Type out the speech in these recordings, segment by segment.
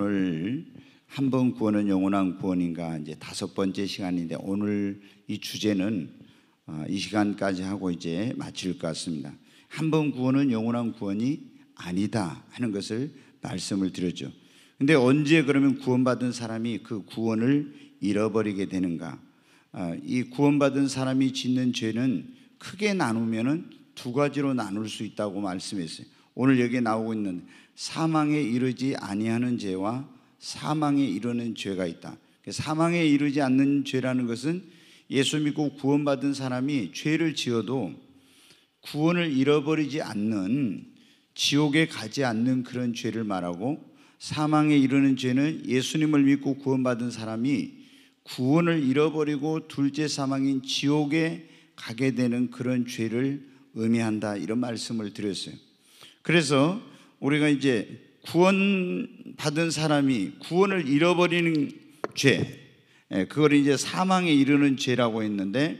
오늘 한 번 구원은 영원한 구원인가 이제 다섯 번째 시간인데 오늘 이 주제는 어, 이 시간까지 하고 이제 마칠 것 같습니다. 한 번 구원은 영원한 구원이 아니다 하는 것을 말씀을 드렸죠. 근데 언제 그러면 구원받은 사람이 그 구원을 잃어버리게 되는가? 아, 이 구원받은 사람이 짓는 죄는 크게 나누면은 두 가지로 나눌 수 있다고 말씀했어요. 오늘 여기에 나오고 있는 사망에 이르지 아니하는 죄와 사망에 이르는 죄가 있다. 그러니까 사망에 이르지 않는 죄라는 것은 예수 믿고 구원받은 사람이 죄를 지어도 구원을 잃어버리지 않는 지옥에 가지 않는 그런 죄를 말하고 사망에 이르는 죄는 예수님을 믿고 구원받은 사람이 구원을 잃어버리고 둘째 사망인 지옥에 가게 되는 그런 죄를 의미한다 이런 말씀을 드렸어요. 그래서 우리가 이제 구원받은 사람이 구원을 잃어버리는 죄, 예, 그걸 이제 사망에 이르는 죄라고 했는데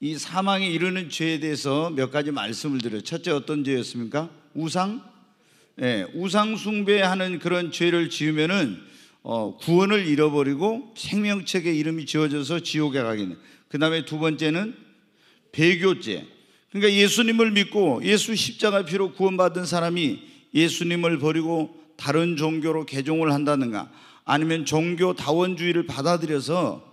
이 사망에 이르는 죄에 대해서 몇 가지 말씀을 드려요. 첫째 어떤 죄였습니까? 우상? 예, 우상 숭배하는 그런 죄를 지으면은 어, 구원을 잃어버리고 생명책의 이름이 지어져서 지옥에 가게 되는. 그 다음에 두 번째는 배교죄. 그러니까 예수님을 믿고 예수 십자가 피로 구원받은 사람이 예수님을 버리고 다른 종교로 개종을 한다든가 아니면 종교 다원주의를 받아들여서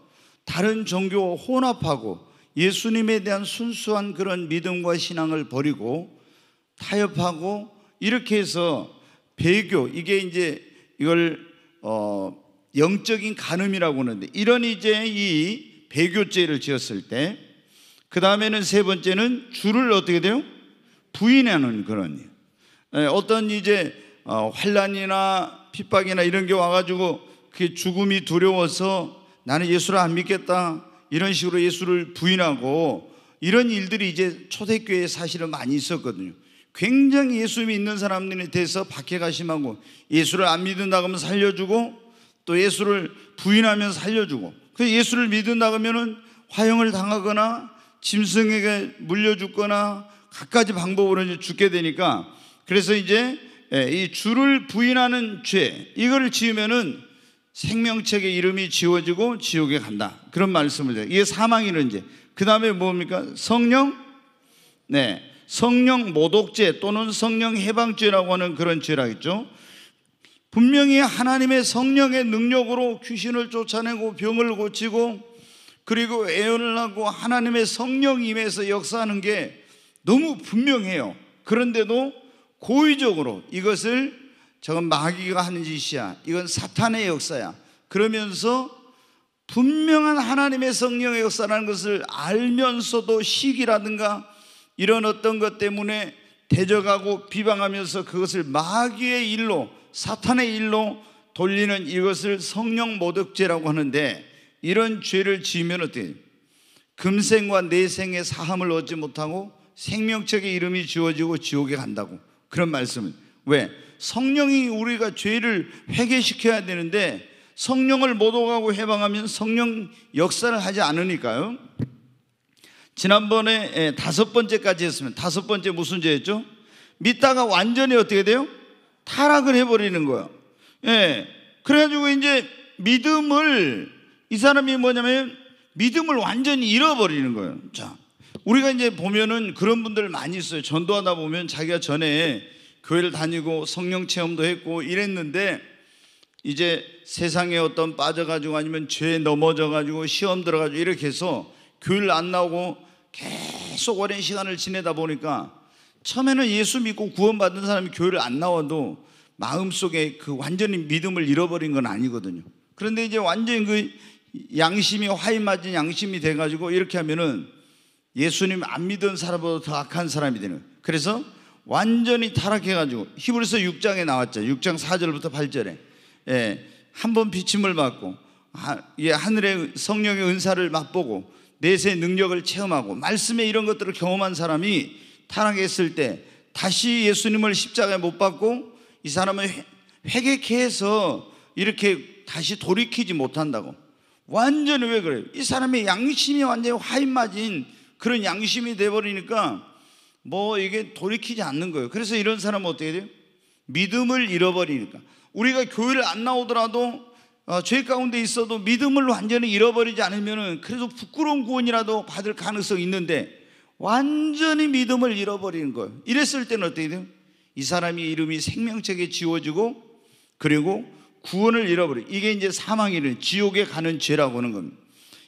다른 종교와 혼합하고 예수님에 대한 순수한 그런 믿음과 신앙을 버리고 타협하고 이렇게 해서 배교 이게 이제 이걸 어 영적인 간음이라고 하는데 이런 이제 이 배교죄를 지었을 때그 다음에는 세 번째는 주를 어떻게 돼요? 부인하는 그런 일. 예, 어떤 이제 어, 환란이나 핍박이나 이런 게 와가지고 그 죽음이 두려워서 나는 예수를 안 믿겠다 이런 식으로 예수를 부인하고 이런 일들이 이제 초대교회에 사실은 많이 있었거든요. 굉장히 예수 믿는 사람들에 대해서 박해가 심하고 예수를 안 믿는다 그면 살려주고 또 예수를 부인하면 살려주고 그 예수를 믿는다 그면은 화형을 당하거나 짐승에게 물려 죽거나 갖가지 방법으로 죽게 되니까 그래서 이제 예, 이 주를 부인하는 죄 이걸 지으면은 생명책의 이름이 지워지고 지옥에 간다 그런 말씀을 해요. 이게 사망이는 이그 다음에 뭡니까 성령 네 성령 모독죄 또는 성령 해방죄라고 하는 그런 죄라겠죠. 분명히 하나님의 성령의 능력으로 귀신을 쫓아내고 병을 고치고 그리고 애원을 하고 하나님의 성령 임에서 역사하는 게 너무 분명해요. 그런데도 고의적으로 이것을 저건 마귀가 하는 짓이야. 이건 사탄의 역사야. 그러면서 분명한 하나님의 성령의 역사라는 것을 알면서도 시기라든가 이런 어떤 것 때문에 대적하고 비방하면서 그것을 마귀의 일로 사탄의 일로 돌리는 이것을 성령 모독죄라고 하는데 이런 죄를 지으면 어때요? 금생과 내생의 사함을 얻지 못하고 생명책의 이름이 지워지고 지옥에 간다고 그런 말씀을 왜? 성령이 우리가 죄를 회개시켜야 되는데 성령을 모독하고 해방하면 성령 역사를 하지 않으니까요 지난번에 예, 다섯 번째까지 했으면 다섯 번째 무슨 죄였죠? 믿다가 완전히 어떻게 돼요? 타락을 해버리는 거예요 예. 그래가지고 이제 믿음을 이 사람이 뭐냐면 믿음을 완전히 잃어버리는 거예요. 자, 우리가 이제 보면은 그런 분들 많이 있어요. 전도하다 보면 자기가 전에 교회를 다니고 성령 체험도 했고 이랬는데 이제 세상에 어떤 빠져가지고 아니면 죄에 넘어져가지고 시험 들어가지고 이렇게 해서 교회를 안 나오고 계속 오랜 시간을 지내다 보니까 처음에는 예수 믿고 구원받은 사람이 교회를 안 나와도 마음속에 그 완전히 믿음을 잃어버린 건 아니거든요. 그런데 이제 완전히 그 양심이 화인맞은 양심이 돼가지고 이렇게 하면은 예수님 안 믿은 사람보다 더 악한 사람이 되는. 그래서 완전히 타락해가지고 히브리서 6장에 나왔죠. 6장 4절부터 8절에 예, 한번 비침을 받고 하, 예, 하늘의 성령의 은사를 맛보고 내세 능력을 체험하고 말씀에 이런 것들을 경험한 사람이 타락했을 때 다시 예수님을 십자가에 못 박고 이 사람은 회개해서 이렇게 다시 돌이키지 못한다고. 완전히 왜 그래요? 이 사람의 양심이 완전히 화인맞은 그런 양심이 돼버리니까 뭐 이게 돌이키지 않는 거예요. 그래서 이런 사람은 어떻게 돼요? 믿음을 잃어버리니까. 우리가 교회를 안 나오더라도 어, 죄 가운데 있어도 믿음을 완전히 잃어버리지 않으면은 그래서 부끄러운 구원이라도 받을 가능성이 있는데 완전히 믿음을 잃어버리는 거예요. 이랬을 때는 어떻게 돼요? 이 사람이 이름이 생명책에 지워지고 그리고 구원을 잃어버려. 이게 이제 사망이는 지옥에 가는 죄라고 하는 겁니다.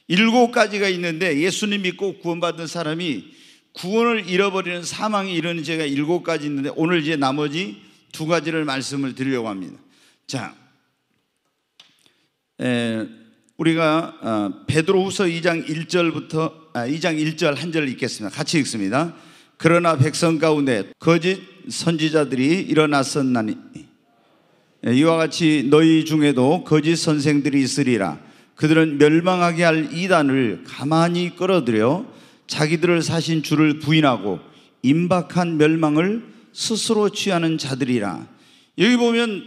일곱 가지가 있는데 예수님 믿고 구원받은 사람이 구원을 잃어버리는 사망이 이르는 죄가 일곱 가지 있는데 오늘 이제 나머지 두 가지를 말씀을 드리려고 합니다. 자, 에, 우리가 어, 베드로후서 2장 1절부터 아, 2장 1절 한 절 읽겠습니다. 같이 읽습니다. 그러나 백성 가운데 거짓 선지자들이 일어났었나니 예, 이와 같이 너희 중에도 거짓 선생들이 있으리라. 그들은 멸망하게 할 이단을 가만히 끌어들여 자기들을 사신 주를 부인하고 임박한 멸망을 스스로 취하는 자들이라. 여기 보면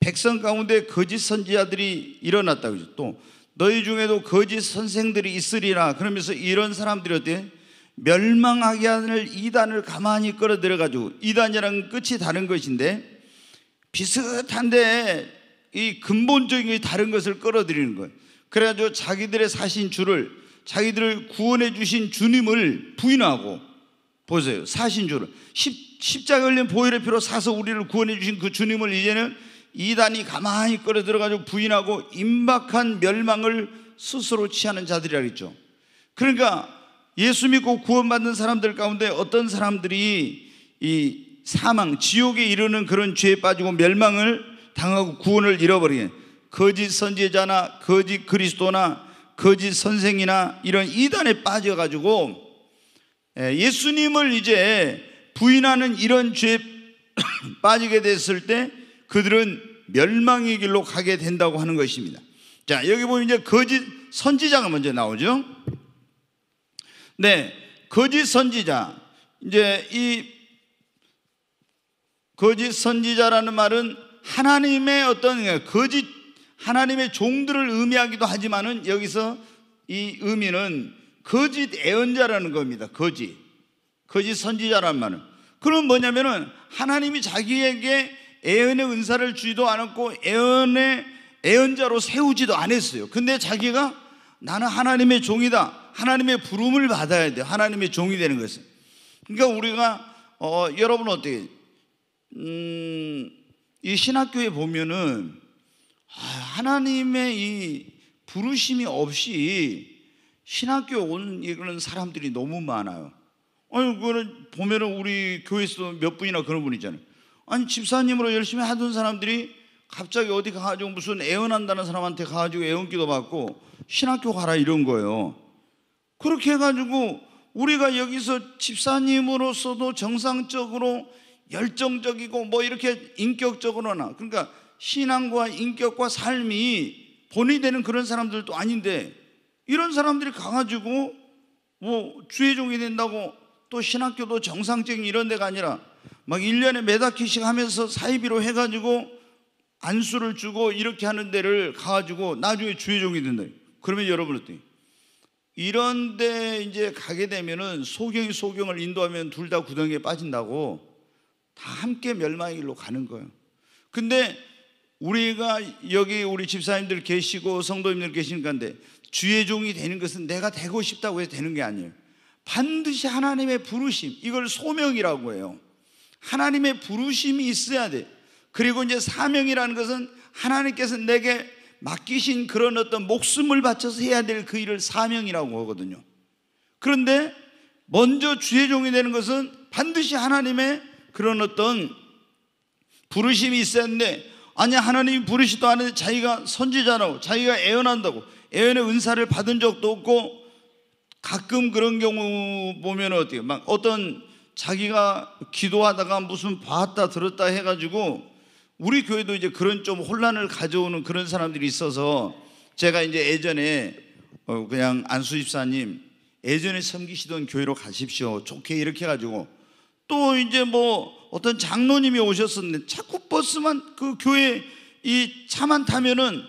백성 가운데 거짓 선지자들이 일어났다 그죠. 또 너희 중에도 거짓 선생들이 있으리라. 그러면서 이런 사람들이 어때? 멸망하게 하는 이단을 가만히 끌어들여 가지고 이단이라는 끝이 다른 것인데 비슷한데 이 근본적인 다른 것을 끌어들이는 거예요. 그래가지고 자기들의 사신 주를 자기들을 구원해 주신 주님을 부인하고 보세요. 사신 주를 십, 자가 열린 보혈의 피로 사서 우리를 구원해 주신 그 주님을 이제는 이단이 가만히 끌어들여가지고 부인하고 임박한 멸망을 스스로 취하는 자들이라 그랬죠. 그러니까 예수 믿고 구원받는 사람들 가운데 어떤 사람들이 이 사망, 지옥에 이르는 그런 죄에 빠지고 멸망을 당하고 구원을 잃어버리게 거짓 선지자나 거짓 그리스도나 거짓 선생이나 이런 이단에 빠져가지고 예, 예수님을 이제 부인하는 이런 죄에 빠지게 됐을 때 그들은 멸망의 길로 가게 된다고 하는 것입니다. 자, 여기 보면 이제 거짓 선지자가 먼저 나오죠. 네, 거짓 선지자. 이제 이 거짓 선지자라는 말은 하나님의 어떤 그 거짓 하나님의 종들을 의미하기도 하지만은 여기서 이 의미는 거짓 애언자라는 겁니다. 거짓. 거짓 선지자란 말은. 그럼 뭐냐면은 하나님이 자기에게 애언의 은사를 주지도 않았고 애언의 애언자로 세우지도 않았어요. 근데 자기가 나는 하나님의 종이다. 하나님의 부름을 받아야 돼. 하나님의 종이 되는 것은. 그러니까 우리가 어, 여러분 어떻게 음, 이 신학교에 보면은 아, 하나님의 이 부르심이 없이 신학교 온 이런 사람들이 너무 많아요. 아니 그거 보면은 우리 교회에서 몇 분이나 그런 분 있잖아요. 아니 집사님으로 열심히 하던 사람들이 갑자기 어디 가가지고 무슨 애원한다는 사람한테 가가지고 애원기도 받고 신학교 가라 이런 거예요. 그렇게 해가지고 우리가 여기서 집사님으로서도 정상적으로 열정적이고 뭐 이렇게 인격적으로나 그러니까 신앙과 인격과 삶이 본이 되는 그런 사람들도 아닌데 이런 사람들이 가가지고 뭐 주의종이 된다고 또 신학교도 정상적인 이런 데가 아니라 막 1년에 메다키식 하면서 사이비로 해가지고 안수를 주고 이렇게 하는 데를 가가지고 나중에 주의종이 된다. 그러면 여러분 들 이런 데 이제 가게 되면은 소경이 소경을 인도하면 둘 다 구덩이에 빠진다고 다 함께 멸망의 길로 가는 거예요. 근데 우리가 여기 우리 집사님들 계시고 성도님들 계시 건데 주의 종이 되는 것은 내가 되고 싶다고 해서 되는 게 아니에요. 반드시 하나님의 부르심, 이걸 소명이라고 해요. 하나님의 부르심이 있어야 돼. 그리고 이제 사명이라는 것은 하나님께서 내게 맡기신 그런 어떤 목숨을 바쳐서 해야 될 그 일을 사명이라고 하거든요. 그런데 먼저 주의 종이 되는 것은 반드시 하나님의 그런 어떤 부르심이 있었는데 아니 하나님이 부르시도 않은데 자기가 선지자라고 자기가 애연한다고 애연의 은사를 받은 적도 없고 가끔 그런 경우 보면 어떻게 막 어떤 자기가 기도하다가 무슨 봤다 들었다 해가지고 우리 교회도 이제 그런 좀 혼란을 가져오는 그런 사람들이 있어서 제가 이제 예전에 어, 그냥 안수집사님 예전에 섬기시던 교회로 가십시오 좋게 이렇게 해가지고 또 이제 뭐 어떤 장로님이 오셨었는데 자꾸 버스만 그 교회 이 차만 타면은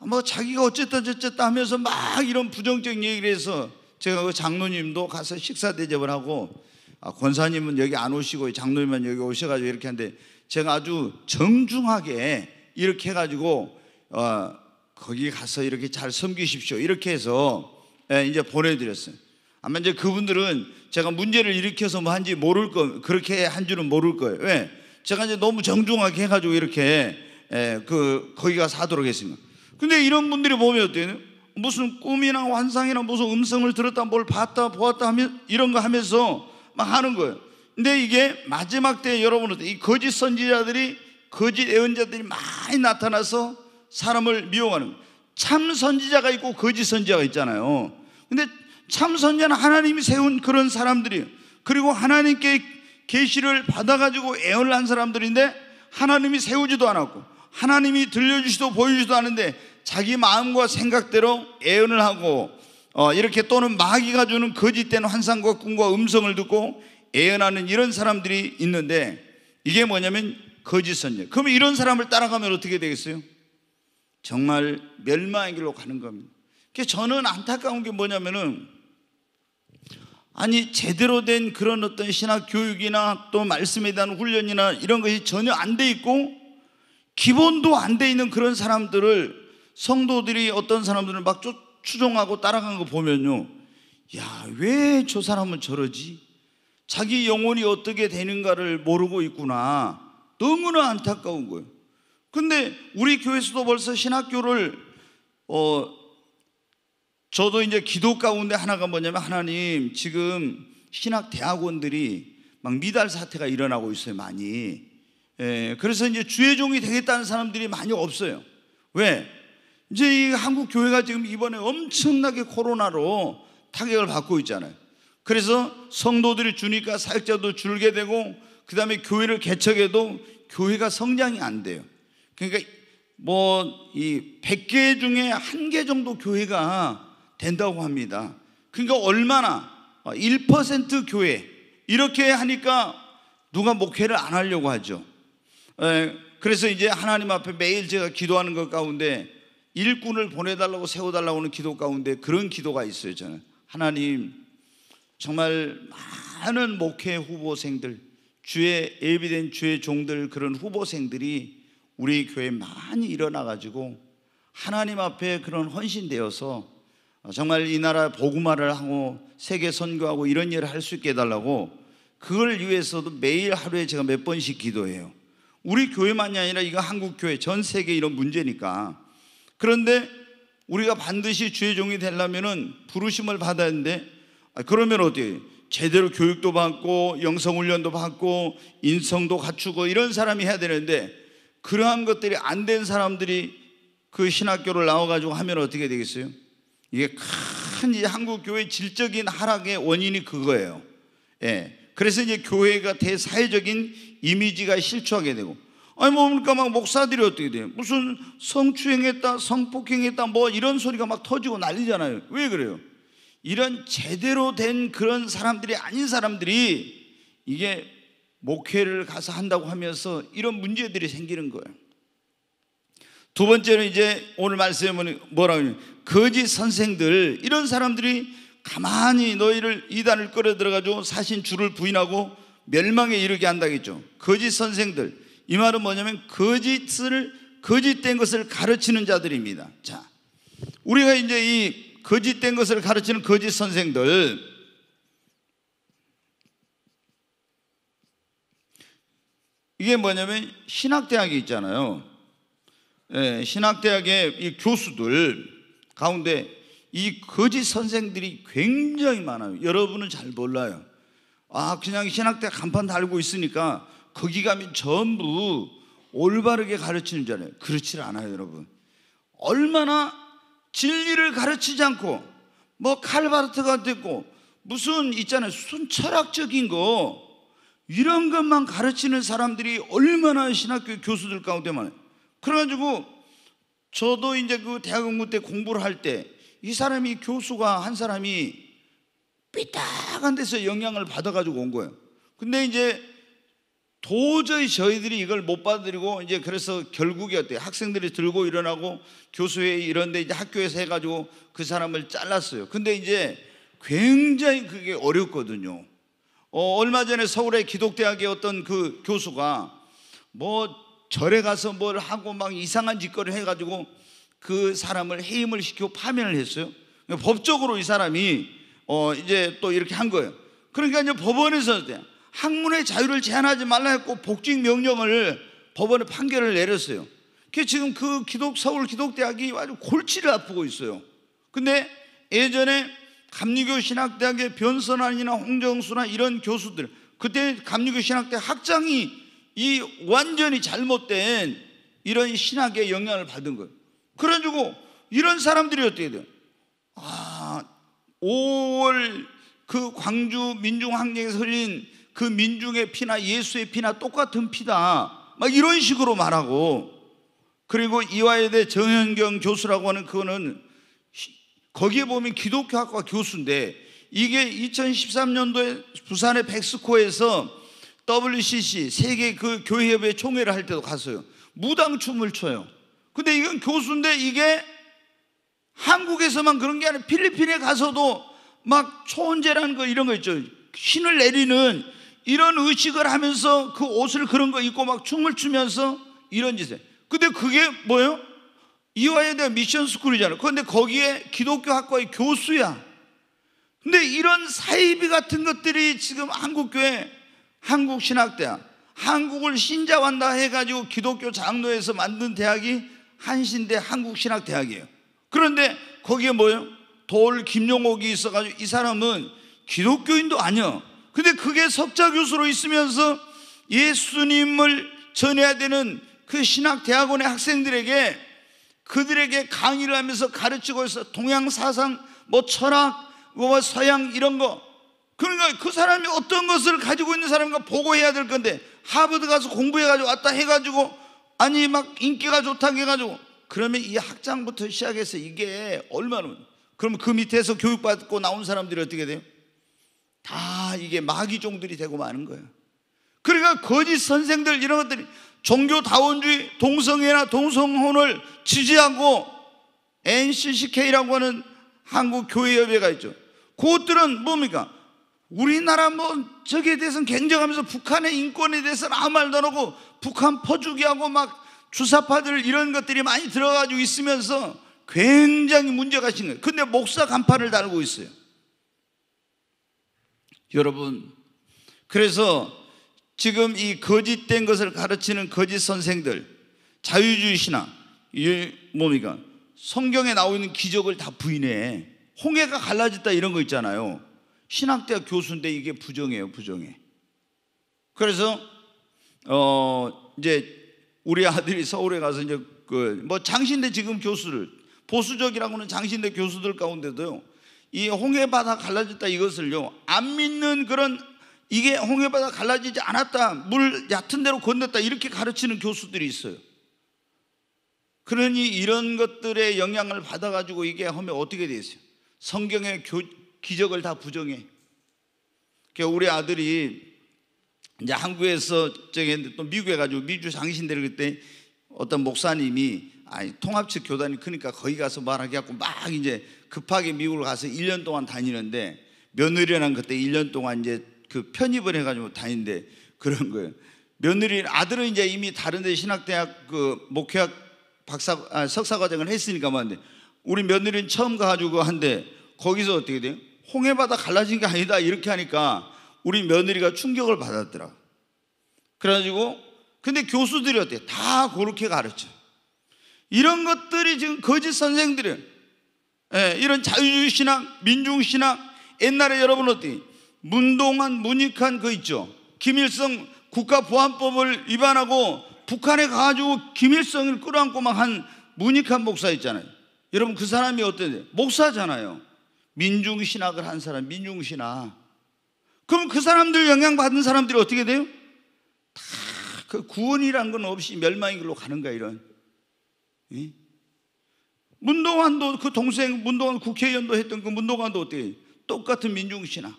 뭐 자기가 어쨌다 저쨌다 하면서 막 이런 부정적인 얘기를 해서 제가 그 장로님도 가서 식사 대접을 하고 아, 권사님은 여기 안 오시고 장로님만 여기 오셔가지고 이렇게 하는데 제가 아주 정중하게 이렇게 해가지고 어, 거기 가서 이렇게 잘 섬기십시오 이렇게 해서 예, 이제 보내드렸어요. 아마 이제 그분들은 제가 문제를 일으켜서 뭐 한지 모를 거 그렇게 한 줄은 모를 거예요. 왜? 제가 이제 너무 정중하게 해가지고 이렇게 에, 예, 그 거기 가서 하도록 했습니다. 근데 이런 분들이 보면 어때요? 무슨 꿈이나 환상이나 무슨 음성을 들었다 뭘 봤다 보았다 하면 이런 거 하면서 막 하는 거예요. 근데 이게 마지막 때 여러분 들이 거짓 선지자들이 거짓 예언자들이 많이 나타나서 사람을 미워하는 거예요. 참 선지자가 있고 거짓 선지자가 있잖아요. 근데 참선자는 하나님이 세운 그런 사람들이에요. 그리고 하나님께 계시를 받아가지고 애원을한 사람들인데 하나님이 세우지도 않았고 하나님이 들려주시도 보여주지도 않은데 자기 마음과 생각대로 애원을 하고 어, 이렇게 또는 마귀가 주는 거짓된 환상과 꿈과 음성을 듣고 애언하는 이런 사람들이 있는데 이게 뭐냐면 거짓 선녀. 그러면 이런 사람을 따라가면 어떻게 되겠어요? 정말 멸망의 길로 가는 겁니다. 저는 안타까운 게 뭐냐면은 아니 제대로 된 그런 어떤 신학 교육이나 또 말씀에 대한 훈련이나 이런 것이 전혀 안 돼 있고 기본도 안 돼 있는 그런 사람들을 성도들이 어떤 사람들을 막 쫓, 추종하고 따라간 거 보면요. 야, 왜 저 사람은 저러지? 자기 영혼이 어떻게 되는가를 모르고 있구나. 너무나 안타까운 거예요. 근데 우리 교회에서도 벌써 신학교를 어, 저도 이제 기도 가운데 하나가 뭐냐면 하나님 지금 신학 대학원들이 막 미달 사태가 일어나고 있어요 많이. 예, 그래서 이제 주의 종이 되겠다는 사람들이 많이 없어요. 왜? 이제 이 한국 교회가 지금 이번에 엄청나게 코로나로 타격을 받고 있잖아요. 그래서 성도들이 주니까 사역자도 줄게 되고 그다음에 교회를 개척해도 교회가 성장이 안 돼요. 그러니까 뭐 이 100개 중에 한 개 정도 교회가 된다고 합니다. 그러니까 얼마나 1% 어, 교회 이렇게 하니까 누가 목회를 안 하려고 하죠. 예, 그래서 이제 하나님 앞에 매일 제가 기도하는 것 가운데 일꾼을 보내달라고 세워달라고 하는 기도 가운데 그런 기도가 있어요. 저는 하나님 정말 많은 목회 후보생들 주의 예비된 주의 종들 그런 후보생들이 우리 교회 많이 일어나 가지고 하나님 앞에 그런 헌신되어서 어, 정말 이 나라 보구마를 하고 세계 선교하고 이런 일을 할 수 있게 해달라고 그걸 위해서도 매일 하루에 제가 몇 번씩 기도해요. 우리 교회만이 아니라 이거 한국 교회 전 세계 이런 문제니까 그런데 우리가 반드시 주의 종이 되려면은 부르심을 받았는데 아, 그러면 어디 제대로 교육도 받고 영성 훈련도 받고 인성도 갖추고 이런 사람이 해야 되는데 그러한 것들이 안 된 사람들이 그 신학교를 나와 가지고 하면 어떻게 되겠어요? 이게 큰 이제 한국 교회 질적인 하락의 원인이 그거예요. 예. 그래서 이제 교회가 대사회적인 이미지가 실추하게 되고 아니 뭐 뭡니까 막 목사들이 어떻게 돼요? 무슨 성추행했다, 성폭행했다 뭐 이런 소리가 막 터지고 난리잖아요. 왜 그래요? 이런 제대로 된 그런 사람들이 아닌 사람들이 이게 목회를 가서 한다고 하면서 이런 문제들이 생기는 거예요. 두 번째로 이제 오늘 말씀은 뭐라고 하냐면 거짓 선생들 이런 사람들이 가만히 너희를 이단을 끌어 들어가지고 사신 주를 부인하고 멸망에 이르게 한다겠죠. 거짓 선생들 이 말은 뭐냐면 거짓을 거짓된 것을 가르치는 자들입니다. 자, 우리가 이제 이 거짓된 것을 가르치는 거짓 선생들 이게 뭐냐면 신학대학이 있잖아요. 예, 신학대학의 이 교수들 가운데 이 거짓 선생들이 굉장히 많아요. 여러분은 잘 몰라요. 아, 그냥 신학대 간판 달고 있으니까 거기 가면 전부 올바르게 가르치는 줄 알아요. 그렇지 않아요, 여러분. 얼마나 진리를 가르치지 않고 뭐 칼바르트가 됐고 무슨 있잖아요. 순철학적인 거 이런 것만 가르치는 사람들이 얼마나 신학교 교수들 가운데 많아요. 그래가지고 저도 이제 그 대학 근무 때 공부를 할 때 이 사람이 교수가 한 사람이 삐딱한 데서 영향을 받아가지고 온 거예요. 근데 이제 도저히 저희들이 이걸 못 받아들이고 이제 그래서 결국에 어때요? 학생들이 들고 일어나고 교수회의 이런데 이제 학교에서 해가지고 그 사람을 잘랐어요. 근데 이제 굉장히 그게 어렵거든요. 어, 얼마 전에 서울의 기독대학의 어떤 그 교수가 뭐 절에 가서 뭘 하고 막 이상한 짓거리를 해가지고 그 사람을 해임을 시키고 파면을 했어요. 법적으로 이 사람이 어 이제 또 이렇게 한 거예요. 그러니까 이제 법원에서 학문의 자유를 제한하지 말라 했고 복직 명령을 법원에 판결을 내렸어요. 그 지금 그 기독 서울 기독대학이 아주 골치를 아프고 있어요. 근데 예전에 감리교 신학대학의 변선환이나 홍정수나 이런 교수들 그때 감리교 신학대 학장이 이 완전히 잘못된 이런 신학의 영향을 받은 거예요. 그래가지고 이런 사람들이 어떻게 돼요? 아, 5월 그 광주 민중항쟁에서 흘린 그 민중의 피나 예수의 피나 똑같은 피다. 막 이런 식으로 말하고 그리고 이화여대 정현경 교수라고 하는 그거는 거기에 보면 기독교학과 교수인데 이게 2013년도에 부산의 백스코에서 WCC 세계 그 교회협회 총회를 할 때도 갔어요. 무당 춤을 춰요. 근데 이건 교수인데 이게 한국에서만 그런 게 아니라 필리핀에 가서도 막 초혼제라는 거 이런 거 있죠. 신을 내리는 이런 의식을 하면서 그 옷을 그런 거 입고 막 춤을 추면서 이런 짓을. 근데 그게 뭐예요? 이화에 대한 미션 스쿨이잖아요. 그런데 거기에 기독교 학과의 교수야. 근데 이런 사이비 같은 것들이 지금 한국 교회 한국 신학대학 한국을 신자한다 해가지고 기독교 장로에서 만든 대학이 한신대 한국신학대학이에요. 그런데 거기에 뭐예요? 돌 김용옥이 있어가지고 이 사람은 기독교인도 아니야. 근데 그게 석자 교수로 있으면서 예수님을 전해야 되는 그 신학대학원의 학생들에게 그들에게 강의를 하면서 가르치고 해서 동양 사상, 뭐 철학, 뭐 서양 이런 거 그러니까 그 사람이 어떤 것을 가지고 있는 사람인가 보고해야 될 건데 하버드 가서 공부해가지고 왔다 해가지고 아니 막 인기가 좋다 해가지고 그러면 이 학장부터 시작해서 이게 얼마나 그러면 그 밑에서 교육받고 나온 사람들이 어떻게 돼요? 다 이게 마귀종들이 되고 마는 거예요. 그러니까 거짓 선생들 이런 것들이 종교다원주의 동성애나 동성혼을 지지하고 NCCK라고 하는 한국 교회협회가 있죠. 그것들은 뭡니까? 우리나라 뭐 저기에 대해서는 갱정하면서 북한의 인권에 대해서는 아무 말도 안 하고 북한 퍼주기하고 막 주사파들 이런 것들이 많이 들어가지고 있으면서 굉장히 문제가 있는 거예요. 근데 목사 간판을 달고 있어요. 여러분, 그래서 지금 이 거짓된 것을 가르치는 거짓 선생들, 자유주의 신앙, 이게 뭡니까? 성경에 나오는 기적을 다 부인해. 홍해가 갈라졌다 이런 거 있잖아요. 신학대학 교수인데 이게 부정이에요 부정해. 그래서 어 이제 우리 아들이 서울에 가서 이제 그 뭐 장신대 지금 교수를 보수적이라고는 장신대 교수들 가운데도요. 이 홍해바다 갈라졌다 이것을요. 안 믿는 그런 이게 홍해바다 갈라지지 않았다. 물 얕은 대로 건넸다 이렇게 가르치는 교수들이 있어요. 그러니 이런 것들의 영향을 받아가지고 이게 하면 어떻게 되겠어요? 성경의 교, 기적을 다 부정해. 그러 그러니까 우리 아들이 이제 한국에서 저기 또 미국에 가지고 미주 장신대를 그때 어떤 목사님이 아니 통합측 교단이 크니까 거기 가서 말하게 하고 막 이제 급하게 미국을 가서 1년 동안 다니는데 며느리랑 그때 1년 동안 이제 그 편입을 해가지고 다닌는데 그런 거예요. 며느리 아들은 이제 이미 다른데 신학대학 그 목회학 박사 아, 석사 과정을 했으니까 말인데 우리 며느리는 처음 가가지고 한데 거기서 어떻게 돼요? 홍해바다 갈라진 게 아니다 이렇게 하니까 우리 며느리가 충격을 받았더라. 그래가지고 근데 교수들이 어때? 다 그렇게 가르쳐. 이런 것들이 지금 거짓 선생들이 예, 이런 자유주의 신앙, 민중 신앙 옛날에 여러분 어때? 문동한, 문익한 그 있죠. 김일성 국가보안법을 위반하고 북한에 가가지고 김일성을 끌어안고 막 한 문익한 목사 있잖아요. 여러분 그 사람이 어때는 목사잖아요. 민중신학을 한 사람, 민중신학. 그럼 그 사람들 영향받은 사람들이 어떻게 돼요? 다 그 구원이란 건 없이 멸망의 길로 가는 거야, 이런. 예? 문동환도 그 동생 문동환 국회의원도 했던 그 문동환도 어때? 똑같은 민중신학.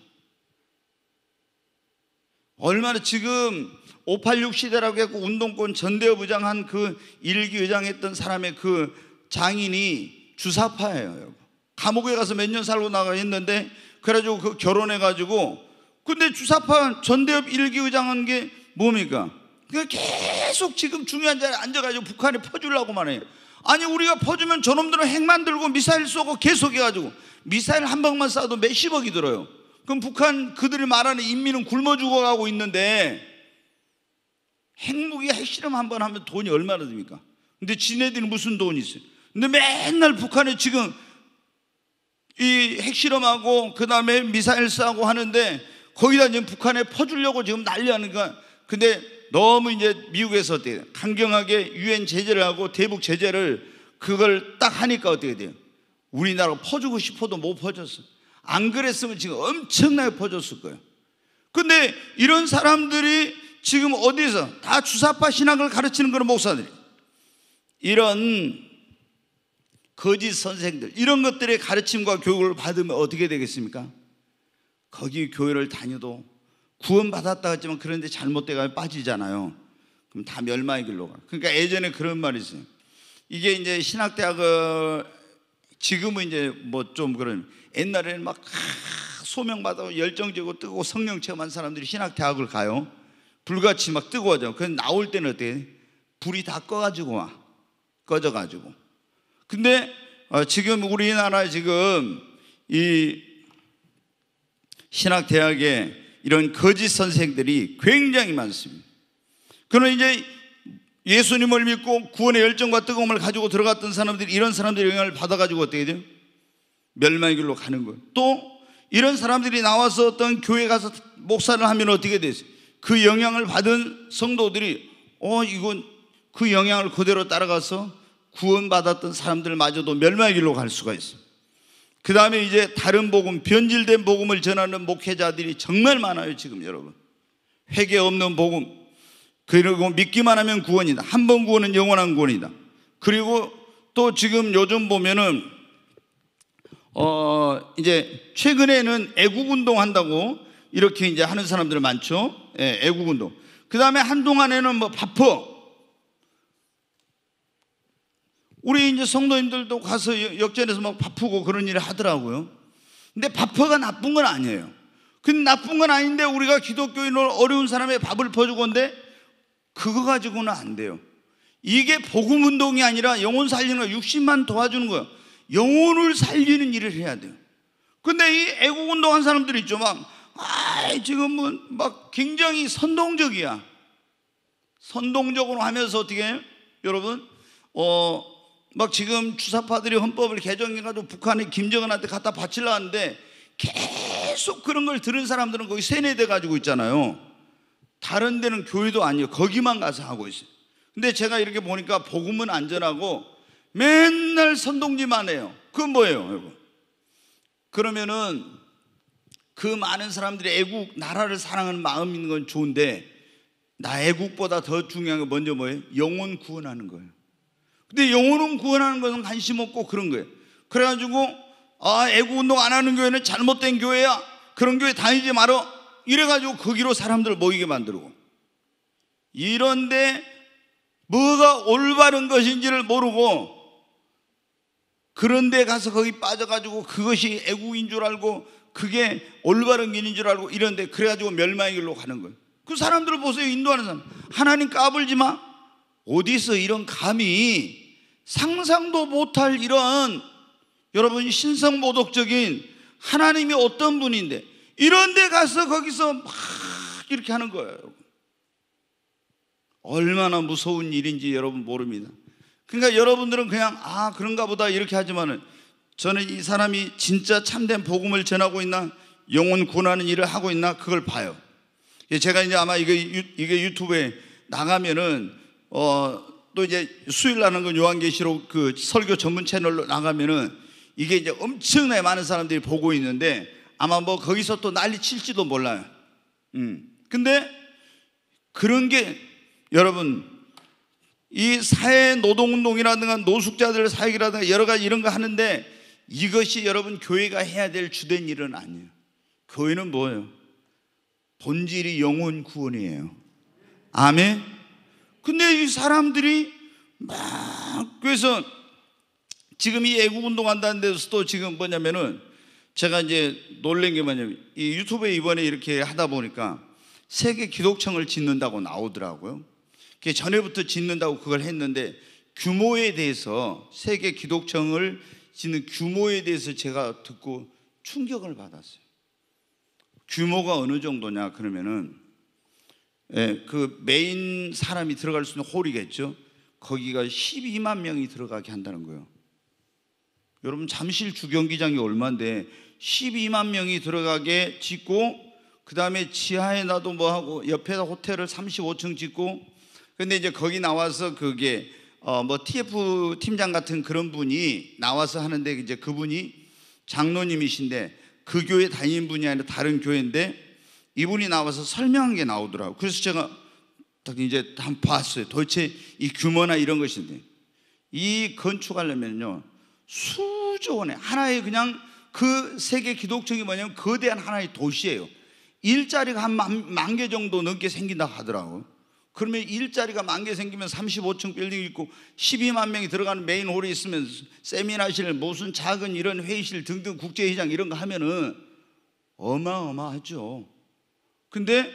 얼마나 지금 586 시대라고 해고 운동권 전대 부장한 그 일기 의장했던 사람의 그 장인이 주사파예요, 여러분. 감옥에 가서 몇 년 살고 나가 있는데 그래가지고 그 결혼해가지고 근데 주사파 전대협 일기 의장한 게 뭡니까? 그러 계속 지금 중요한 자리에 앉아가지고 북한이 퍼주려고만 해요. 아니 우리가 퍼주면 저놈들은 핵 만들고 미사일 쏘고 계속 해가지고 미사일 한 방만 쏴도 몇십억이 들어요. 그럼 북한 그들이 말하는 인민은 굶어 죽어가고 있는데 핵무기 핵실험 한 번 하면 돈이 얼마나 듭니까? 근데 지네들이 무슨 돈이 있어요? 근데 맨날 북한에 지금 이 핵실험하고 그 다음에 미사일 쏘고 하는데 거기다 지금 북한에 퍼주려고 지금 난리하는 거. 야 근데 너무 이제 미국에서 어떻게 강경하게 유엔 제재를 하고 대북 제재를 그걸 딱 하니까 어떻게 돼요? 우리나라 퍼주고 싶어도 못 퍼졌어. 안 그랬으면 지금 엄청나게 퍼졌을 거예요. 근데 이런 사람들이 지금 어디서 다 주사파 신앙을 가르치는 그런 목사들이 이런 거짓 선생들 이런 것들의 가르침과 교육을 받으면 어떻게 되겠습니까? 거기 교회를 다녀도 구원받았다 했지만 그런데 잘못돼가 빠지잖아요. 그럼 다 멸망의 길로 가. 그러니까 예전에 그런 말이 있어요. 이게 이제 신학대학을 지금은 이제 뭐 좀 그런 옛날에는 막 소명받아 열정적이고 뜨고 성령 체험한 사람들이 신학대학을 가요. 불같이 막 뜨거워져. 그 나올 때는 어때? 불이 다 꺼가지고 와. 꺼져가지고. 근데 어, 지금 우리나라 지금 이 신학대학에 이런 거짓 선생들이 굉장히 많습니다. 그는 이제 예수님을 믿고 구원의 열정과 뜨거움을 가지고 들어갔던 사람들이 이런 사람들의 영향을 받아가지고 어떻게 돼요? 멸망의 길로 가는 거예요. 또 이런 사람들이 나와서 어떤 교회 가서 목사를 하면 어떻게 되지? 그 영향을 받은 성도들이 어 이건 그 영향을 그대로 따라가서 구원받았던 사람들마저도 멸망의 길로 갈 수가 있어요. 그 다음에 이제 다른 복음, 변질된 복음을 전하는 목회자들이 정말 많아요, 지금 여러분. 회개 없는 복음. 그리고 믿기만 하면 구원이다. 한 번 구원은 영원한 구원이다. 그리고 또 지금 요즘 보면은, 어, 이제 최근에는 애국운동 한다고 이렇게 이제 하는 사람들 많죠. 예, 애국운동. 그 다음에 한동안에는 뭐 바퍼. 우리 이제 성도님들도 가서 역전에서 막 바쁘고 그런 일을 하더라고요. 근데 바빠가 나쁜 건 아니에요. 근데 나쁜 건 아닌데 우리가 기독교인으로 어려운 사람의 밥을 퍼주건데 그거 가지고는 안 돼요. 이게 복음 운동이 아니라 영혼 살리는 거 육신만 도와주는 거예요. 영혼을 살리는 일을 해야 돼요. 근데 이 애국 운동한 사람들 있죠. 막, 아, 지금은 뭐, 막 굉장히 선동적이야. 선동적으로 하면서 어떻게 해요? 여러분, 어, 막 지금 주사파들이 헌법을 개정해가지고 북한의 김정은한테 갖다 바치려 하는데 계속 그런 걸 들은 사람들은 거기 세뇌돼 가지고 있잖아요. 다른 데는 교회도 아니에요. 거기만 가서 하고 있어요. 근데 제가 이렇게 보니까 복음은 안전하고 맨날 선동지만 해요. 그건 뭐예요, 여러분? 그러면은 그 많은 사람들이 애국 나라를 사랑하는 마음 있는 건 좋은데 나 애국보다 더 중요한 게 먼저 뭐예요? 영혼 구원하는 거예요. 근데 영혼은 구원하는 것은 관심 없고 그런 거예요. 그래가지고 아 애국 운동 안 하는 교회는 잘못된 교회야. 그런 교회 다니지 말어. 이래가지고 거기로 사람들 모이게 만들고 이런데 뭐가 올바른 것인지를 모르고 그런데 가서 거기 빠져가지고 그것이 애국인 줄 알고 그게 올바른 길인 줄 알고 이런데 그래가지고 멸망의 길로 가는 거예요. 그 사람들을 보세요. 인도하는 사람. 하나님 까불지 마. 어디서 이런 감히 상상도 못할 이런 여러분 신성모독적인 하나님이 어떤 분인데 이런 데 가서 거기서 막 이렇게 하는 거예요. 얼마나 무서운 일인지 여러분 모릅니다. 그러니까 여러분들은 그냥 아 그런가 보다 이렇게 하지만은 저는 이 사람이 진짜 참된 복음을 전하고 있나 영혼 구하는 일을 하고 있나 그걸 봐요. 제가 이제 아마 이게, 유, 이게 유튜브에 나가면은 어또 이제 수요일 나는 건 그 요한계시록 그 설교 전문 채널로 나가면은 이게 이제 엄청나게 많은 사람들이 보고 있는데 아마 뭐 거기서 또 난리 칠지도 몰라요. 음. 근데 그런 게 여러분 이 사회 노동운동이라든가 뭐 노숙자들 사역이라든가 여러 가지 이런 거 하는데 이것이 여러분 교회가 해야 될 주된 일은 아니에요. 교회는 뭐예요? 본질이 영혼 구원이에요. 아멘. 근데 이 사람들이 막 그래서 지금 이 애국 운동한다는 데서도 지금 뭐냐면은 제가 이제 놀란 게 뭐냐면 이 유튜브에 이번에 이렇게 하다 보니까 세계 기독청을 짓는다고 나오더라고요. 그 전에부터 짓는다고 그걸 했는데 규모에 대해서 세계 기독청을 짓는 규모에 대해서 제가 듣고 충격을 받았어요. 규모가 어느 정도냐 그러면은 예, 그 메인 사람이 들어갈 수 있는 홀이겠죠. 거기가 12만 명이 들어가게 한다는 거예요. 여러분 잠실 주경기장이 얼마인데 12만 명이 들어가게 짓고 그 다음에 지하에 나도 뭐 하고 옆에다 호텔을 35층 짓고 근데 이제 거기 나와서 그게 어뭐 TF 팀장 같은 그런 분이 나와서 하는데 이제 그분이 장로님이신데 그 교회 다니는 분이 아니라 다른 교회인데 이분이 나와서 설명한 게 나오더라고. 그래서 제가 딱 이제 한 봤어요. 도대체 이 규모나 이런 것인데 이 건축하려면요 수조 원에 하나의 그냥 그 세계 기독청이 뭐냐면 거대한 하나의 도시예요. 일자리가 한 만 개 정도 넘게 생긴다 고 하더라고. 그러면 일자리가 만 개 생기면 35층 빌딩 있고 12만 명이 들어가는 메인 홀이 있으면 세미나실, 무슨 작은 이런 회의실 등등 국제회장 이런 거 하면은 어마어마하죠. 근데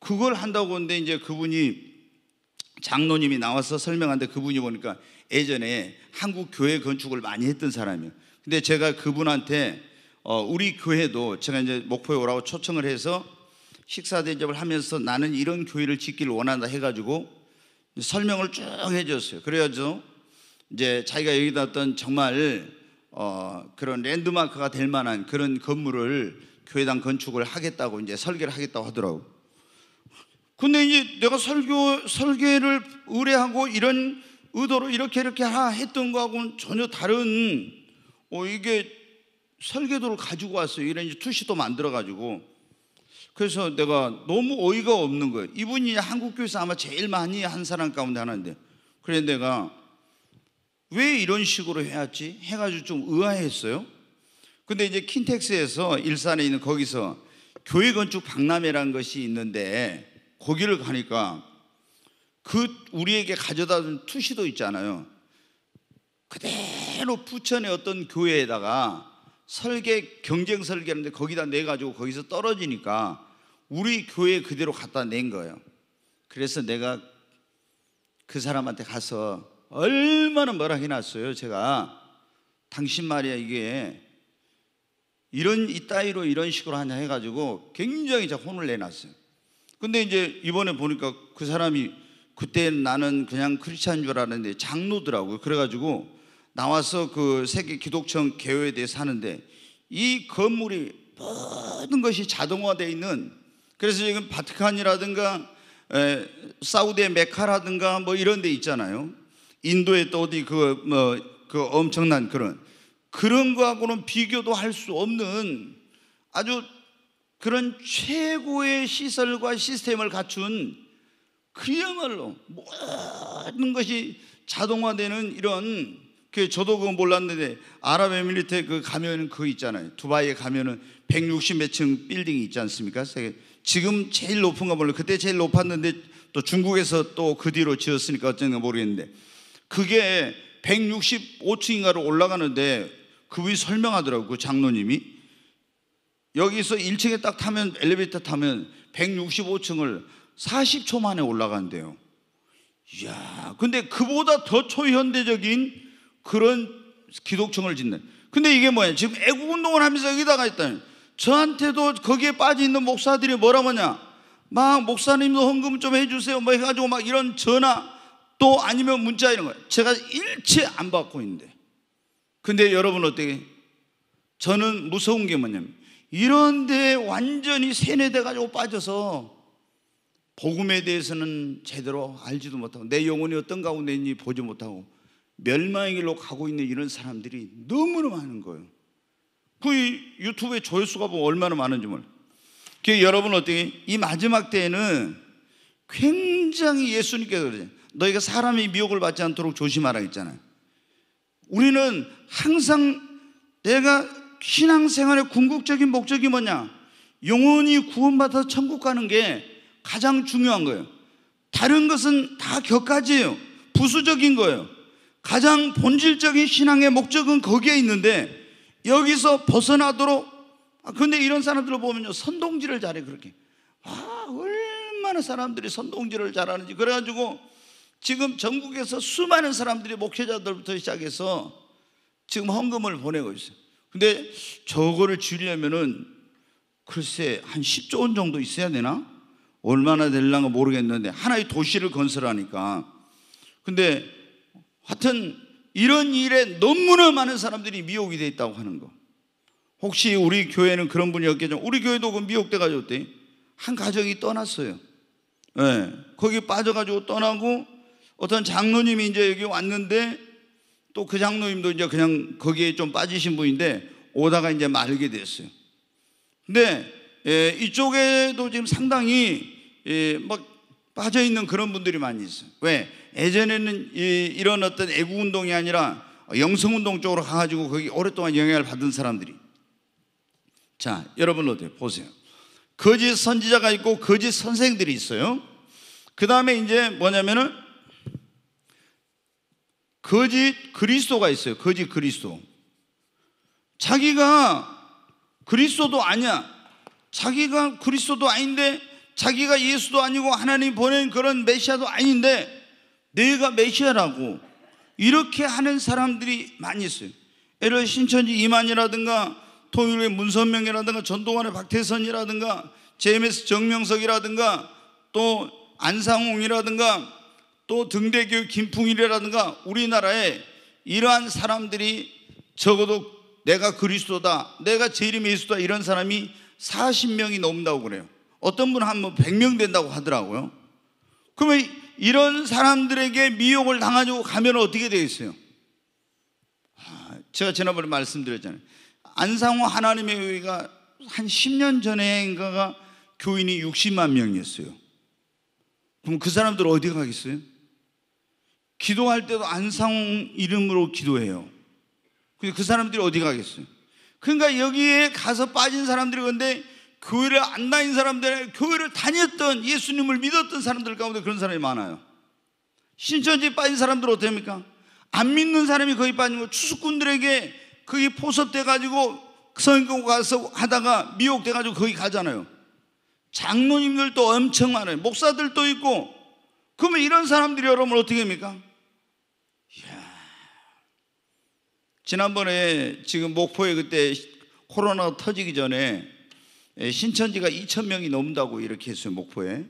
그걸 한다고 하는데 이제 그분이 장로님이 나와서 설명하는데 그분이 보니까 예전에 한국 교회 건축을 많이 했던 사람이에요. 근데 제가 그분한테 어, 우리 교회도 제가 이제 목포에 오라고 초청을 해서 식사 대접을 하면서 나는 이런 교회를 짓기를 원한다 해가지고 설명을 쭉 해줬어요. 그래가지고 이제 자기가 여기다 어떤 정말 어, 그런 랜드마크가 될 만한 그런 건물을 교회당 건축을 하겠다고 이제 설계를 하겠다고 하더라고. 근데 이제 내가 설교 설계를 의뢰하고 이런 의도로 이렇게 이렇게 하 했던 거하고는 전혀 다른 어 이게 설계도를 가지고 왔어요. 이런 이제 투시도 만들어 가지고 그래서 내가 너무 어이가 없는 거예요. 이분이 한국 교회에서 아마 제일 많이 한 사람 가운데 하나인데 그래 내가 왜 이런 식으로 해왔지 해가지고 좀 의아했어요. 근데 이제 킨텍스에서 일산에 있는 거기서 교회 건축 박람회라는 것이 있는데 거기를 가니까 그 우리에게 가져다 준 투시도 있잖아요. 그대로 부천의 어떤 교회에다가 설계 경쟁 설계하는데 거기다 내 가지고 거기서 떨어지니까 우리 교회 그대로 갖다 낸 거예요. 그래서 내가 그 사람한테 가서 얼마나 뭐라 해놨어요. 제가 당신 말이야 이게 이런 이따위로 이런 식으로 하냐 해가지고 굉장히 제 혼을 내놨어요. 근데 이제 이번에 보니까 그 사람이 그때 나는 그냥 크리스찬줄 알았는데 장로더라고요. 그래가지고 나와서 그 세계 기독청 개요에 대해서 하는데 이 건물이 모든 것이 자동화되어 있는 그래서 지금 바티칸이라든가 에, 사우디의 메카라든가 뭐 이런 데 있잖아요. 인도에 또 어디 그, 뭐, 그 엄청난 그런 그런 거하고는 비교도 할 수 없는 아주 그런 최고의 시설과 시스템을 갖춘 그야말로 모든 것이 자동화되는 이런 그 저도 그거 몰랐는데 아랍에미리트 그 가면은 그 있잖아요. 두바이에 가면은 160 몇 층 빌딩이 있지 않습니까? 세계 지금 제일 높은 가 몰라. 그때 제일 높았는데 또 중국에서 또 그 뒤로 지었으니까 어쩐가 모르겠는데 그게 165층인가로 올라가는데 그위 설명하더라고요. 그 장로님이. 여기서 1층에 딱 타면 엘리베이터 타면 165층을 40초 만에 올라간대요. 이야, 근데 그보다 더 초현대적인 그런 기독청을 짓는. 근데 이게 뭐야? 지금 애국운동을 하면서 여기다가 했다니. 저한테도 거기에 빠져 있는 목사들이 뭐라 뭐냐막 목사님도 헌금 좀 해주세요. 뭐 해가지고 막 이런 전화 또 아니면 문자 이런 거예 제가 일체 안 받고 있는데. 근데 여러분 어떻게? 저는 무서운 게 뭐냐면 이런데 완전히 세뇌돼 가지고 빠져서 복음에 대해서는 제대로 알지도 못하고 내 영혼이 어떤 가운데 있는지 보지 못하고 멸망의 길로 가고 있는 이런 사람들이 너무나 많은 거예요. 그 유튜브의 조회수가 뭐 얼마나 많은지 몰라 여러분 어떻게 이 마지막 때에는 굉장히 예수님께서 그러잖 너희가 사람의 미혹을 받지 않도록 조심하라 했잖아요. 우리는 항상 내가 신앙생활의 궁극적인 목적이 뭐냐? 영혼이 구원받아서 천국 가는 게 가장 중요한 거예요. 다른 것은 다 격가지예요. 부수적인 거예요. 가장 본질적인 신앙의 목적은 거기에 있는데 여기서 벗어나도록 아, 근데 이런 사람들을 보면요. 선동질을 잘해 그렇게. 아, 얼마나 사람들이 선동질을 잘하는지 그래 가지고 지금 전국에서 수많은 사람들이 목회자들부터 시작해서 지금 헌금을 보내고 있어요. 근데 저거를 줄이려면은 글쎄 한 10조 원 정도 있어야 되나? 얼마나 될랑가 모르겠는데 하나의 도시를 건설하니까. 근데 하여튼 이런 일에 너무나 많은 사람들이 미혹이 돼 있다고 하는 거. 혹시 우리 교회는 그런 분이 없겠죠? 우리 교회도 그 미혹돼 가지고 어때? 한 가정이 떠났어요. 예. 네. 거기 빠져가지고 떠나고 어떤 장로님이 이제 여기 왔는데 또 그 장로님도 이제 그냥 거기에 좀 빠지신 분인데 오다가 이제 말게 됐어요. 근데 예, 이쪽에도 지금 상당히 예, 막 빠져 있는 그런 분들이 많이 있어요. 왜? 예전에는 이, 런 어떤 애국 운동이 아니라 영성 운동 쪽으로 가가지고 거기 오랫동안 영향을 받은 사람들이. 자, 여러분 어때 보세요. 거짓 선지자가 있고 거짓 선생들이 있어요. 그 다음에 이제 뭐냐면은 거짓 그리스도가 있어요. 거짓 그리스도. 자기가 그리스도도 아니야. 자기가 그리스도도 아닌데 자기가 예수도 아니고 하나님 보낸 그런 메시아도 아닌데 내가 메시아라고 이렇게 하는 사람들이 많이 있어요. 예를 신천지 이만이라든가 통일의 문선명이라든가 전동환의 박태선이라든가 JMS 정명석이라든가 또 안상홍이라든가 또 등대교육 김풍일이라든가 우리나라에 이러한 사람들이 적어도 내가 그리스도다, 내가 제 이름이 예수다 이런 사람이 40명이 넘는다고 그래요. 어떤 분 한번 100명 뭐 된다고 하더라고요. 그러면 이런 사람들에게 미혹을 당하고 가면 어떻게 되겠어요? 아, 제가 지난번에 말씀드렸잖아요. 안상호 하나님의 교회가 한 10년 전에인가가 교인이 60만 명이었어요. 그럼 그 사람들 어디 가겠어요? 기도할 때도 안상 이름으로 기도해요. 근데 그 사람들이 어디 가겠어요? 그러니까 여기에 가서 빠진 사람들이 그런데 교회를 안 다닌 사람들, 교회를 다녔던 예수님을 믿었던 사람들 가운데 그런 사람이 많아요. 신천지 빠진 사람들 어떻습니까? 안 믿는 사람이 거의 빠진 거 추수꾼들에게 거기 포섭돼가지고 성인 가서 하다가 미혹돼가지고 거기 가잖아요. 장로님들도 엄청 많아요. 목사들도 있고. 그러면 이런 사람들이 여러분 어떻게 합니까? 지난번에 지금 목포에 그때 코로나 터지기 전에 예, 신천지가 2천 명이 넘는다고 이렇게 했어요 목포에.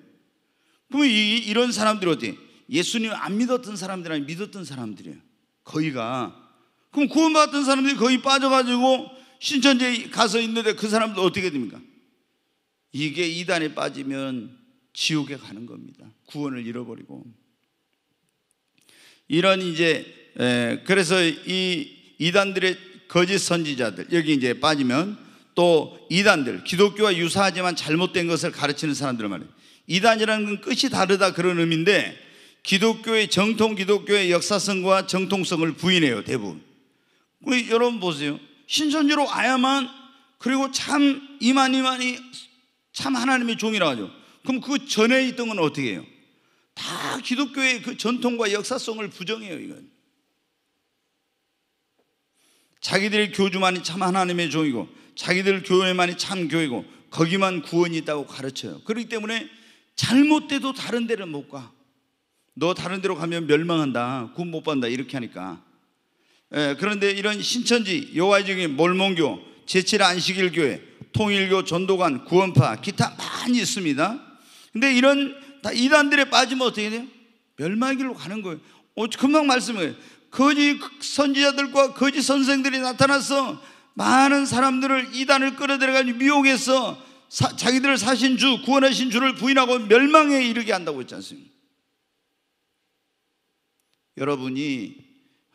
그러면 이, 런 사람들이 어디? 예수님 안 믿었던 사람들 아니 믿었던 사람들이에요. 거기가 그럼 구원받았던 사람들이 거의 빠져가지고 신천지에 가서 있는데 그 사람들 어떻게 됩니까? 이게 이단에 빠지면 지옥에 가는 겁니다. 구원을 잃어버리고 이런 이제 예, 그래서 이 이단들의 거짓 선지자들 여기 이제 빠지면 또 이단들 기독교와 유사하지만 잘못된 것을 가르치는 사람들 말이에요. 이단이라는 건 끝이 다르다 그런 의미인데 기독교의 정통 기독교의 역사성과 정통성을 부인해요 대부분. 여러분 보세요. 신천지로 와야만 그리고 참 이만 이만이 참 하나님의 종이라 하죠. 그럼 그 전에 있던 건 어떻게 해요? 다 기독교의 그 전통과 역사성을 부정해요 이건. 자기들 교주만이 참 하나님의 종이고 자기들 교회만이 참 교회고 거기만 구원이 있다고 가르쳐요. 그렇기 때문에 잘못돼도 다른 데를 못 가. 너 다른 데로 가면 멸망한다. 구원 못 받는다. 이렇게 하니까. 예, 그런데 이런 신천지, 여호와적인 몰몬교, 제칠 안식일 교회, 통일교, 전도관, 구원파, 기타 많이 있습니다. 근데 이런 다 이단들에 빠지면 어떻게 돼요? 멸망길로 가는 거예요. 어, 금방 말씀을 거짓 선지자들과 거짓 선생들이 나타나서 많은 사람들을 이단을 끌어들여가지 고 미혹해서 사, 자기들을 사신 주, 구원하신 주를 부인하고 멸망에 이르게 한다고 했지 않습니까? 여러분이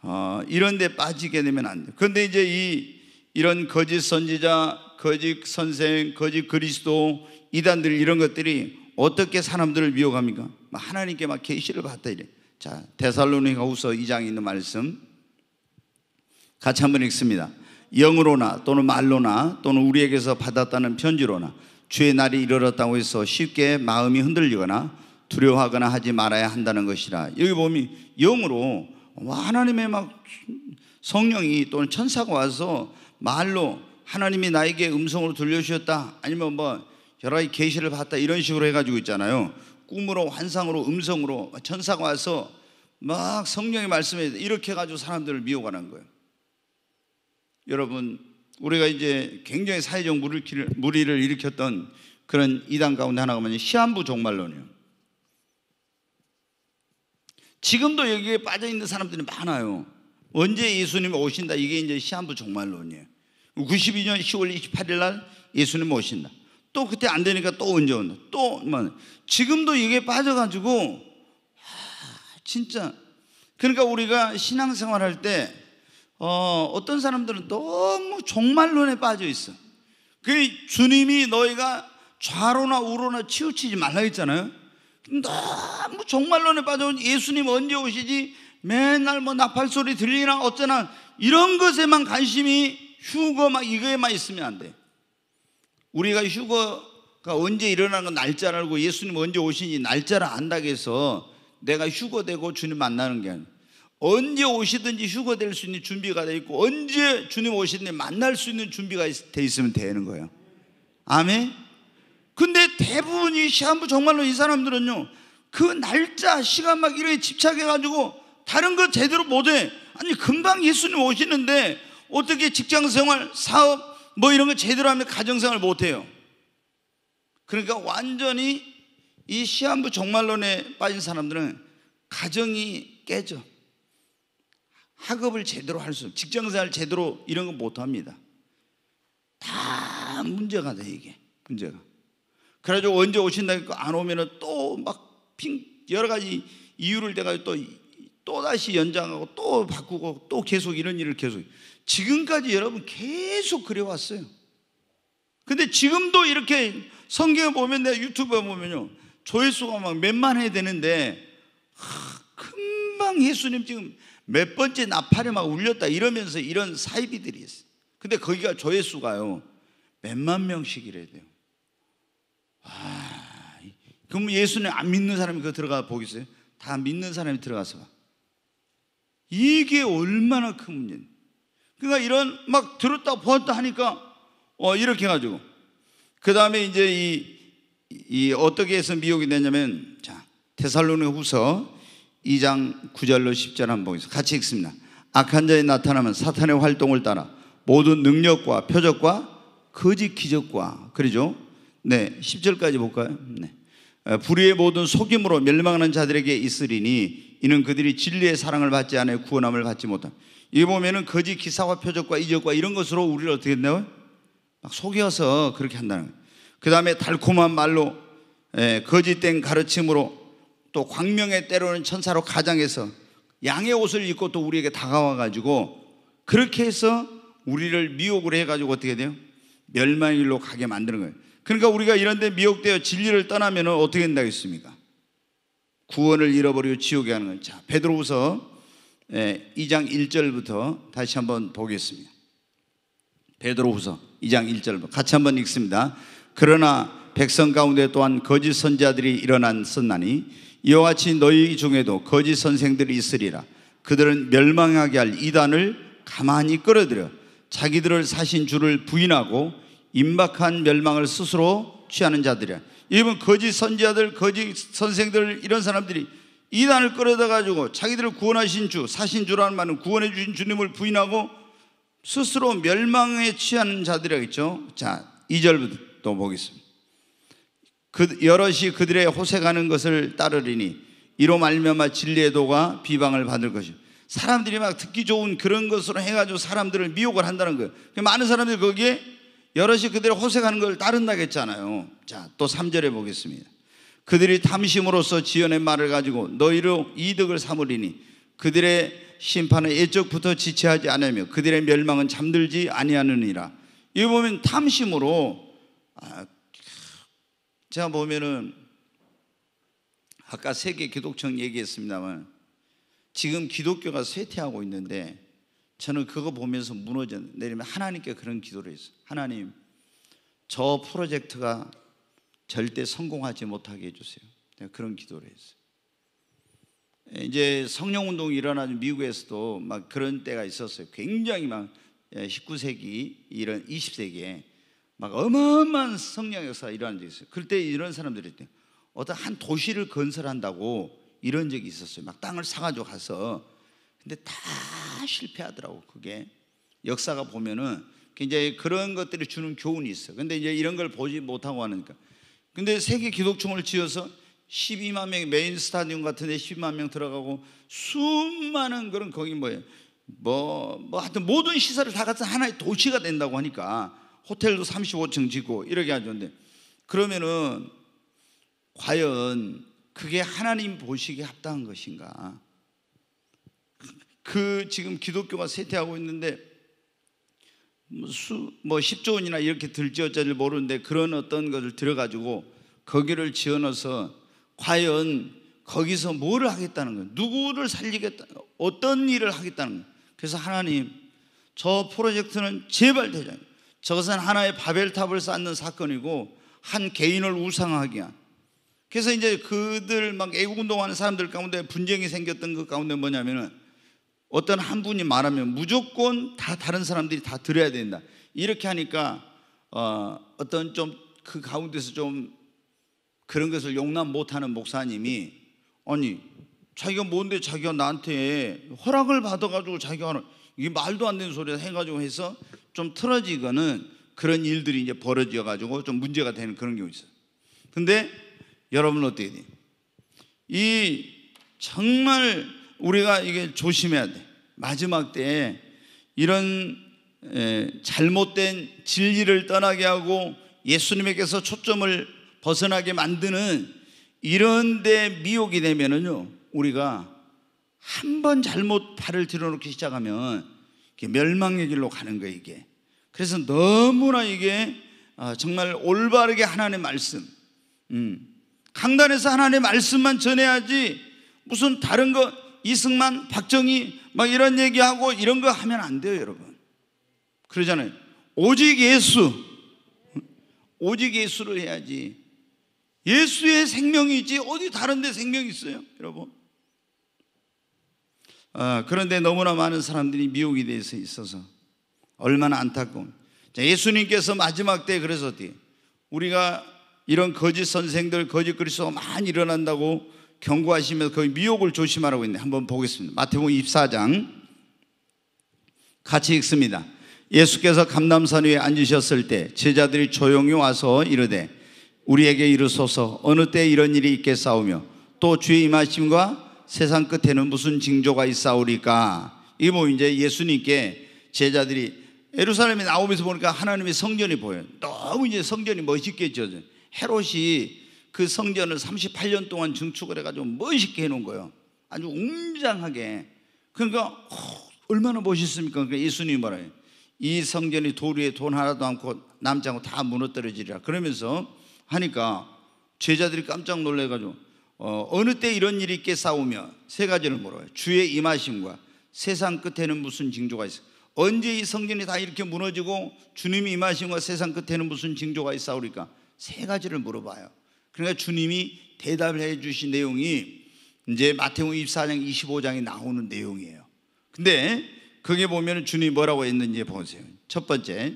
어, 이런 데 빠지게 되면 안 돼요. 그런데 이제 이 이런 거짓 선지자, 거짓 선생, 거짓 그리스도 이단들 이런 것들이 어떻게 사람들을 미혹합니까? 뭐 하나님께 막 계시를 받다 이래. 요 자, 데살로니가후서 2장에 있는 말씀 같이 한번 읽습니다. 영으로나 또는 말로나 또는 우리에게서 받았다는 편지로나 주의 날이 이르렀다고 해서 쉽게 마음이 흔들리거나 두려워하거나 하지 말아야 한다는 것이라. 여기 보면 영으로 하나님의 막 성령이 또는 천사가 와서 말로 하나님이 나에게 음성으로 들려주셨다 아니면 뭐 여러 가지 계시를 받다 이런 식으로 해가지고 있잖아요. 꿈으로 환상으로 음성으로 천사가 와서 막 성령의 말씀에 이렇게 해 가지고 사람들을 미혹하는 거예요. 여러분 우리가 이제 굉장히 사회적 무리를, 무리를 일으켰던 그런 이단 가운데 하나가 뭐냐 시한부 종말론이에요. 지금도 여기에 빠져 있는 사람들이 많아요. 언제 예수님 오신다 이게 이제 시한부 종말론이에요. 92년 10월 28일 날 예수님 오신다. 또 그때 안 되니까 또 언제 온다. 또, 막. 지금도 이게 빠져가지고, 하, 진짜. 그러니까 우리가 신앙생활 할 때, 어, 어떤 사람들은 너무 종말론에 빠져 있어. 그 주님이 너희가 좌로나 우로나 치우치지 말라 했잖아요. 너무 종말론에 빠져온 예수님 언제 오시지? 맨날 뭐 나팔 소리 들리나 어쩌나 이런 것에만 관심이 휴거 막 이거에만 있으면 안 돼. 우리가 휴거가 언제 일어나는 건 날짜를 알고 예수님 언제 오시니 날짜를 안다고 해서 내가 휴거되고 주님 만나는 게 아니라 언제 오시든지 휴거될 수 있는 준비가 돼 있고 언제 주님 오시든지 만날 수 있는 준비가 돼 있으면 되는 거예요. 아멘. 근데 대부분이 시한부 정말로 이 사람들은요 그 날짜 시간 막이렇 집착해 가지고 다른 거 제대로 못해. 아니 금방 예수님 오시는데 어떻게 직장 생활, 사업, 뭐 이런 거 제대로 하면 가정생활 못 해요. 그러니까 완전히 이 시한부 종말론에 빠진 사람들은 가정이 깨져. 학업을 제대로 할 수, 직장생활 제대로 이런 거 못 합니다. 다 문제가 돼, 이게. 문제가. 그래가지고 언제 오신다니까 안 오면은 또 막 핑, 여러 가지 이유를 대가지고 또, 또 다시 연장하고 또 바꾸고 또 계속 이런 일을 계속. 지금까지 여러분 계속 그래왔어요. 근데 지금도 이렇게 성경에 보면 내 유튜브에 보면요. 조회수가 막 몇만 해야 되는데 하, 금방 예수님 지금 몇 번째 나팔이 막 울렸다 이러면서 이런 사이비들이 있어요. 근데 거기가 조회수가요. 몇만 명씩이래야 돼요. 아, 그럼 예수님 안 믿는 사람이 그 들어가 보겠어요? 다 믿는 사람이 들어가서 봐. 이게 얼마나 큰 문제인데. 그러니까 이런 막 들었다 보았다 하니까 어 이렇게 해가지고 그 다음에 이제 이, 이 어떻게 해서 미혹이 되냐면 자 테살로니 후서 2장 9절로 10절 한번 보겠 같이 읽습니다. 악한 자에 나타나면 사탄의 활동을 따라 모든 능력과 표적과 거짓 기적과 그러죠. 네, 10절까지 볼까요? 네. 불의의 모든 속임으로 멸망하는 자들에게 있으리니 이는 그들이 진리의 사랑을 받지 않아 구원함을 받지 못함. 이 보면은 거짓 기사와 표적과 이적과 이런 것으로 우리를 어떻게 했나요? 막 속여서 그렇게 한다는 거예요. 그 다음에 달콤한 말로 예, 거짓된 가르침으로 또 광명의 때로는 천사로 가장해서 양의 옷을 입고 또 우리에게 다가와가지고 그렇게 해서 우리를 미혹을 해가지고 어떻게 돼요? 멸망일로 가게 만드는 거예요. 그러니까 우리가 이런데 미혹되어 진리를 떠나면 은 어떻게 된다겠습니까? 구원을 잃어버리고 지옥에 가는 거예요. 자, 베드로후서 2장 예, 1절부터 다시 한번 보겠습니다. 베드로후서 2장 1절부터 같이 한번 읽습니다. 그러나 백성 가운데 또한 거짓 선자들이 일어났었나니 이와 같이 너희 중에도 거짓 선생들이 있으리라. 그들은 멸망하게 할 이단을 가만히 끌어들여 자기들을 사신 주를 부인하고 임박한 멸망을 스스로 취하는 자들이야. 이분 거짓 선지자들, 거짓 선생들 이런 사람들이 이단을 끌어다 가지고 자기들을 구원하신 주, 사신주라는 말은 구원해 주신 주님을 부인하고 스스로 멸망에 취하는 자들이겠죠. 자, 2절부터 보겠습니다. 그 여럿이 그들의 호색하는 것을 따르리니 이로 말미암아 진리의 도가 비방을 받을 것이요. 사람들이 막 듣기 좋은 그런 것으로 해가지고 사람들을 미혹을 한다는 거예요. 그러니까 많은 사람들이 거기에 여럿이 그들의 호색하는 걸 따른다고 했잖아요. 자, 또 3절에 보겠습니다. 그들이 탐심으로서 지어낸 말을 가지고 너희로 이득을 삼으리니 그들의 심판은 예적부터 지체하지 않으며 그들의 멸망은 잠들지 아니하느니라. 이거 보면 탐심으로 아, 제가 보면은 아까 세계 기독청 얘기했습니다만 지금 기독교가 쇠퇴하고 있는데 저는 그거 보면서 무너져 내리면 하나님께 그런 기도를 했어요. 하나님 저 프로젝트가 절대 성공하지 못하게 해주세요. 그런 기도를 했어요. 이제 성령 운동이 일어나는 미국에서도 막 그런 때가 있었어요. 굉장히 막 19세기 예, 이런 20세기에 막 어마어마한 성령 역사가 일어난 적이 있어요. 그때 이런 사람들이 있대요. 어떤 한 도시를 건설한다고 이런 적이 있었어요. 막 땅을 사가지고 가서 근데 다 실패하더라고 그게 역사가 보면은 굉장히 그런 것들이 주는 교훈이 있어. 요 근데 이제 이런 걸 보지 못하고 하니까 근데 세계 기독총을 지어서 12만 명 메인 스타디움 같은 데 12만 명 들어가고 수많은 그런 거기 뭐예요? 뭐, 뭐 하여튼 모든 시설을 다갖은 하나의 도시가 된다고 하니까 호텔도 35층 짓고 이렇게 하는데 그러면은 과연 그게 하나님 보시기에 합당한 것인가? 그 지금 기독교가 쇠퇴하고 있는데 뭐 10조 원이나 이렇게 들지 어쩌지 모르는데 그런 어떤 것을 들여가지고 거기를 지어 넣어서 과연 거기서 뭐를 하겠다는 거예요. 누구를 살리겠다, 어떤 일을 하겠다는 거예요. 그래서 하나님, 저 프로젝트는 제발 대장. 저것은 하나의 바벨탑을 쌓는 사건이고 한 개인을 우상하게 한. 그래서 이제 그들 막 애국운동하는 사람들 가운데 분쟁이 생겼던 그 가운데 뭐냐면은 어떤 한 분이 말하면 무조건 다 다른 사람들이 다 들어야 된다. 이렇게 하니까 어, 어떤 좀 그 가운데서 좀 그런 것을 용납 못하는 목사님이 아니 자기가 뭔데 자기가 나한테 허락을 받아가지고 자기가 하는 이게 말도 안 되는 소리를 해가지고 해서 좀 틀어지거는 그런 일들이 이제 벌어져가지고 좀 문제가 되는 그런 경우 있어요. 근데 여러분 어떻게 돼요? 이 정말 우리가 이게 조심해야 돼. 마지막 때에 이런 잘못된 진리를 떠나게 하고 예수님에게서 초점을 벗어나게 만드는 이런 데 미혹이 되면은요, 우리가 한 번 잘못 발을 들어놓기 시작하면 멸망의 길로 가는 거예요, 이게. 그래서 너무나 이게 아, 정말 올바르게 하나님의 말씀, 음. 강단에서 하나님의 말씀만 전해야지 무슨 다른 거 이승만, 박정희 막 이런 얘기하고 이런 거 하면 안 돼요, 여러분. 그러잖아요. 오직 예수. 오직 예수를 해야지. 예수의 생명이 지 어디 다른데 생명이 있어요, 여러분. 아, 그런데 너무나 많은 사람들이 미혹이 돼서 있어서 얼마나 안타까운. 자, 예수님께서 마지막 때 그래서 어떻게 우리가 이런 거짓 선생들, 거짓 그리스도 많이 일어난다고 경고하시면서 그 미혹을 조심하라고 있는데 한번 보겠습니다. 마태복음 24장 같이 읽습니다. 예수께서 감남산 위에 앉으셨을 때 제자들이 조용히 와서 이르되 우리에게 이르소서 어느 때 이런 일이 있겠사오며 또 주의 임하심과 세상 끝에는 무슨 징조가 있사오리까 이게 뭐 이제 예수님께 제자들이 예루살렘에 나오면서 보니까 하나님의 성전이 보여요 너무 이제 성전이 멋있게 지 헤롯이 그 성전을 38년 동안 증축을 해가지고 멋있게 해놓은 거예요. 아주 웅장하게. 그러니까 어, 얼마나 멋있습니까? 그러니까 예수님 말해요. 이 성전이 돌 위에 돈 하나도 않고 남지 않고 다 무너뜨려지리라. 그러면서 하니까 제자들이 깜짝 놀래가지고 어, 느때 이런 일이 있게 싸우며 세 가지를 물어요. 주의 임하심과 세상 끝에는 무슨 징조가 있어? 언제 이 성전이 다 이렇게 무너지고 주님이 임하심과 세상 끝에는 무슨 징조가 있사오리까? 세 가지를 물어봐요. 그러니까 주님이 대답을 해 주신 내용이 이제 마태복음 24장 25장에 나오는 내용이에요. 근데 거기에 보면 주님이 뭐라고 했는지 보세요. 첫 번째